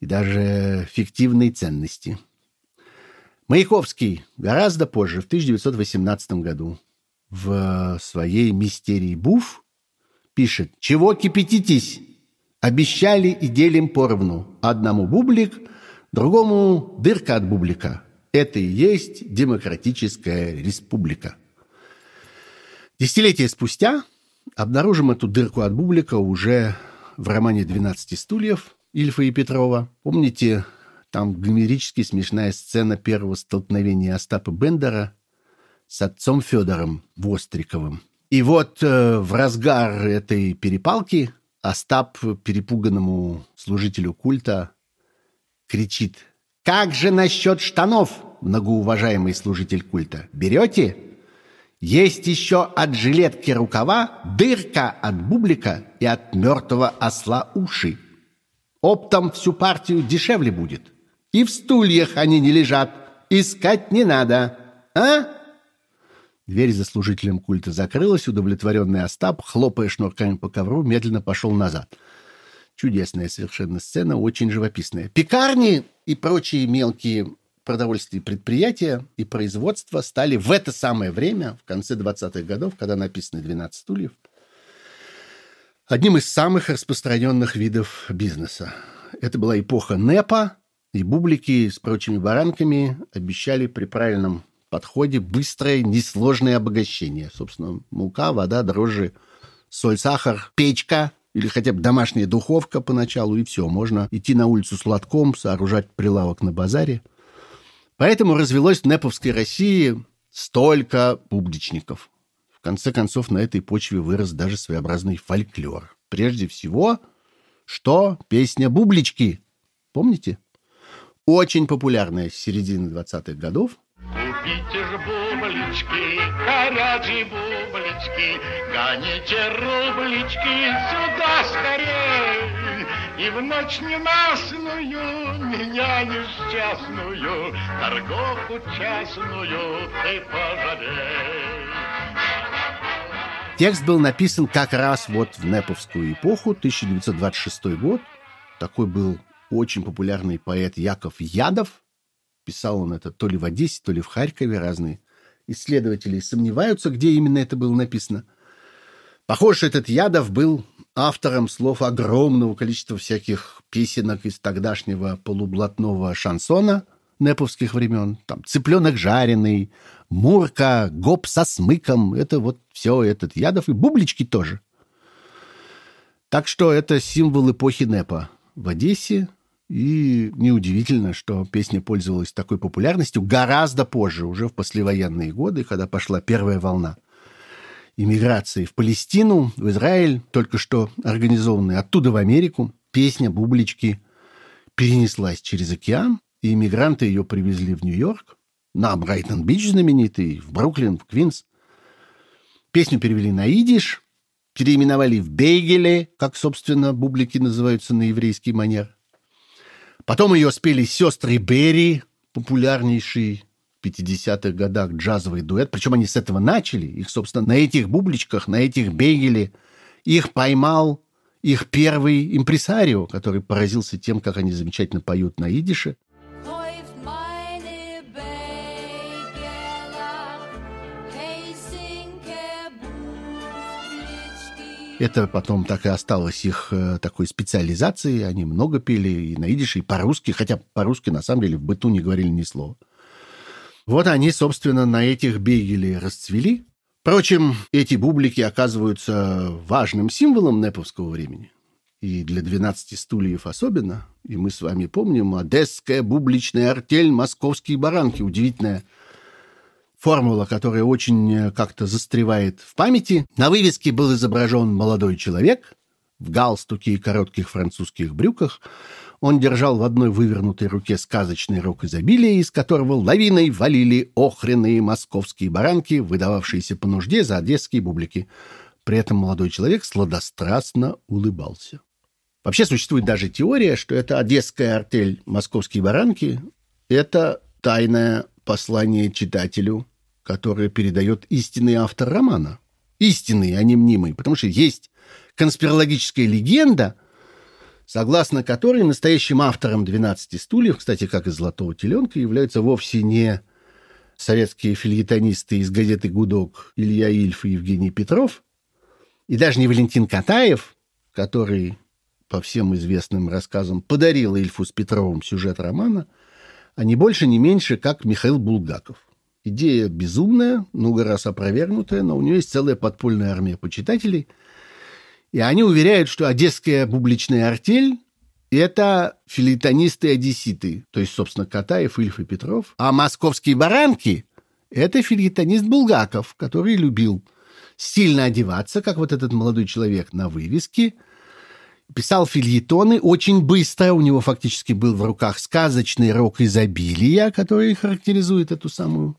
и даже фиктивной ценности. Маяковский гораздо позже, в 1918 году, в э, своей мистерии Буф пишет «Чего кипятитесь? Обещали и делим поровну. Одному бублик, другому дырка от бублика. Это и есть демократическая республика». Десятилетия спустя обнаружим эту дырку от бублика уже в романе «12 стульев» Ильфа и Петрова. Помните, там гомерически смешная сцена первого столкновения Остапа Бендера с отцом Федором Востриковым. И вот э, в разгар этой перепалки Остап перепуганному служителю культа кричит «Как же насчет штанов, многоуважаемый служитель культа? Берете?» Есть еще от жилетки рукава, дырка от бублика и от мертвого осла уши. Оптом всю партию дешевле будет. И в стульях они не лежат. Искать не надо. А? Дверь за служителем культа закрылась, удовлетворенный Остап, хлопая шнурками по ковру, медленно пошел назад. Чудесная совершенно сцена, очень живописная. Пекарни и прочие мелкие продовольствия предприятия и производства стали в это самое время, в конце 20-х годов, когда написаны «12 стульев», одним из самых распространенных видов бизнеса. Это была эпоха НЭПа, и бублики с прочими баранками обещали при правильном подходе быстрое, несложное обогащение. Собственно, мука, вода, дрожжи, соль, сахар, печка или хотя бы домашняя духовка поначалу, и все. Можно идти на улицу с лотком, сооружать прилавок на базаре. Поэтому развелось в Неповской России столько публичников. В конце концов, на этой почве вырос даже своеобразный фольклор. Прежде всего, что песня «Бублички». Помните? Очень популярная с середины 20-х годов – Любите ж бублички, горячие бублички, Гоните рублички сюда скорей. И в ночь ненастную меня несчастную, Торговку частную ты пожалей. Текст был написан как раз вот в Неповскую эпоху, 1926 год. Такой был очень популярный поэт Яков Ядов – Писал он это то ли в Одессе, то ли в Харькове. Разные исследователи сомневаются, где именно это было написано. Похоже, этот Ядов был автором слов огромного количества всяких песенок из тогдашнего полублатного шансона неповских времен. Там «Цыпленок жареный», «Мурка», «Гоп со смыком». Это вот все этот Ядов. И бублички тоже. Так что это символ эпохи НЭПа в Одессе, и неудивительно, что песня пользовалась такой популярностью гораздо позже, уже в послевоенные годы, когда пошла первая волна иммиграции в Палестину, в Израиль, только что организованной оттуда в Америку. Песня «Бублички» перенеслась через океан, и иммигранты ее привезли в Нью-Йорк, на Брайтон-Бич знаменитый, в Бруклин, в Квинс. Песню перевели на идиш, переименовали в «Бейгеле», как, собственно, бублики называются на еврейский манер. Потом ее спели сестры Берри, популярнейший в 50-х годах джазовый дуэт. Причем они с этого начали. Их, собственно, на этих бубличках, на этих бегеле. Их поймал их первый импресарио, который поразился тем, как они замечательно поют на идише. Это потом так и осталось их э, такой специализацией. Они много пели и на идише, и по-русски, хотя по-русски на самом деле в быту не говорили ни слова. Вот они, собственно, на этих бегеле расцвели. Впрочем, эти бублики оказываются важным символом неповского времени. И для 12 стульев особенно. И мы с вами помним одесская бубличная артель «Московские баранки». Удивительная формула, которая очень э, как-то застревает в памяти. На вывеске был изображен молодой человек в галстуке и коротких французских брюках. Он держал в одной вывернутой руке сказочный рог изобилия, из которого лавиной валили охренные московские баранки, выдававшиеся по нужде за одесские бублики. При этом молодой человек сладострастно улыбался. Вообще существует даже теория, что это одесская артель «Московские баранки» — это тайное послание читателю которое передает истинный автор романа. Истинный, а не мнимый. Потому что есть конспирологическая легенда, согласно которой настоящим автором «12 стульев», кстати, как и «Золотого теленка», являются вовсе не советские филетонисты из газеты «Гудок» Илья Ильф и Евгений Петров, и даже не Валентин Катаев, который, по всем известным рассказам, подарил Ильфу с Петровым сюжет романа, а не больше, не меньше, как Михаил Булгаков. Идея безумная, много раз опровергнутая, но у нее есть целая подпольная армия почитателей. И они уверяют, что одесская публичная артель – это филитонисты-одесситы, то есть, собственно, Катаев, Ильф и Петров. А московские баранки – это филитонист Булгаков, который любил сильно одеваться, как вот этот молодой человек на вывеске – писал фильетоны очень быстро. У него фактически был в руках сказочный рок изобилия, который характеризует эту самую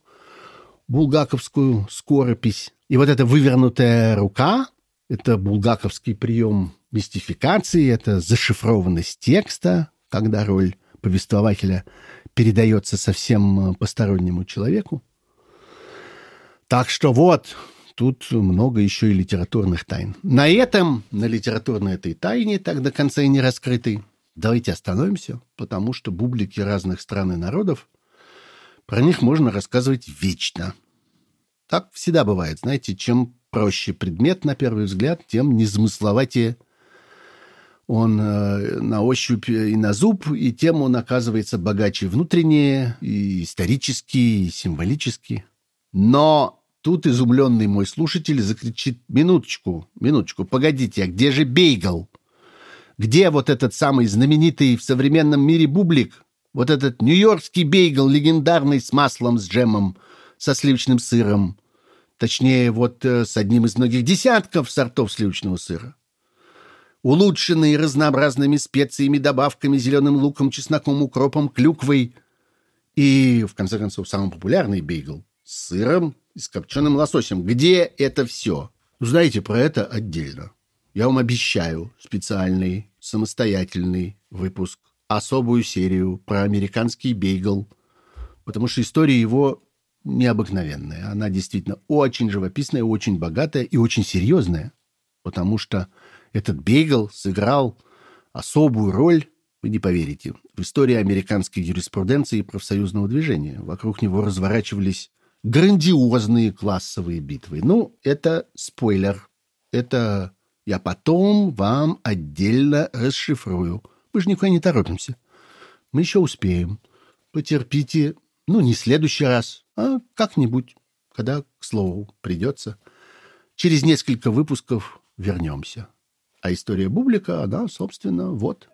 булгаковскую скоропись. И вот эта вывернутая рука – это булгаковский прием мистификации, это зашифрованность текста, когда роль повествователя передается совсем э, постороннему человеку. Так что вот, тут много еще и литературных тайн. На этом, на литературной этой тайне, так до конца и не раскрытой, давайте остановимся, потому что бублики разных стран и народов про них можно рассказывать вечно. Так всегда бывает. Знаете, чем проще предмет на первый взгляд, тем незамысловатее он э, на ощупь и на зуб, и тем он оказывается богаче внутреннее, и исторически, и символически. Но тут изумленный мой слушатель закричит «Минуточку, минуточку, погодите, а где же Бейгл? Где вот этот самый знаменитый в современном мире бублик?» Вот этот нью-йоркский бейгл легендарный с маслом, с джемом, со сливочным сыром. Точнее, вот э, с одним из многих десятков сортов сливочного сыра. Улучшенный разнообразными специями, добавками, зеленым луком, чесноком, укропом, клюквой. И, в конце концов, самый популярный бейгл с сыром и с копченым лососем. Где это все? Узнаете ну, про это отдельно. Я вам обещаю специальный самостоятельный выпуск особую серию про американский бейгл, потому что история его необыкновенная. Она действительно очень живописная, очень богатая и очень серьезная, потому что этот бейгл сыграл особую роль, вы не поверите, в истории американской юриспруденции и профсоюзного движения. Вокруг него разворачивались грандиозные классовые битвы. Ну, это спойлер. Это я потом вам отдельно расшифрую – мы же никуда не торопимся. Мы еще успеем. Потерпите, ну, не в следующий раз, а как-нибудь, когда, к слову, придется. Через несколько выпусков вернемся. А история Бублика, она, собственно, вот.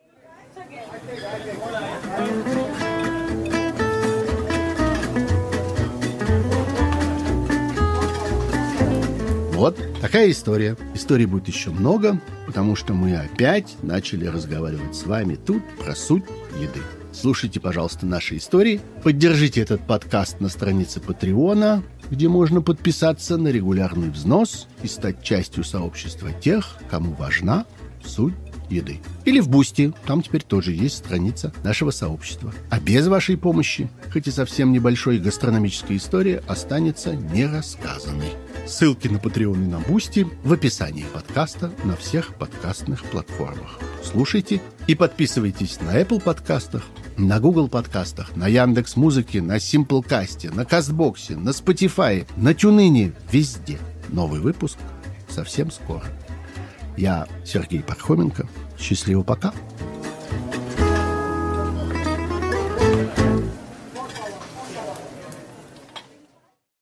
Вот Такая история. Историй будет еще много, потому что мы опять начали разговаривать с вами тут про суть еды. Слушайте, пожалуйста, наши истории. Поддержите этот подкаст на странице Патреона, где можно подписаться на регулярный взнос и стать частью сообщества тех, кому важна суть еды. Или в Бусти, там теперь тоже есть страница нашего сообщества. А без вашей помощи, хоть и совсем небольшой гастрономическая история останется не рассказанной. Ссылки на Patreon и на Бусти в описании подкаста на всех подкастных платформах. Слушайте и подписывайтесь на Apple подкастах, на Google подкастах, на Яндекс Музыке, на Симплкасте, на Кастбоксе, на Spotify, на Тюнине, везде. Новый выпуск совсем скоро. Я Сергей Пархоменко. Счастливо пока.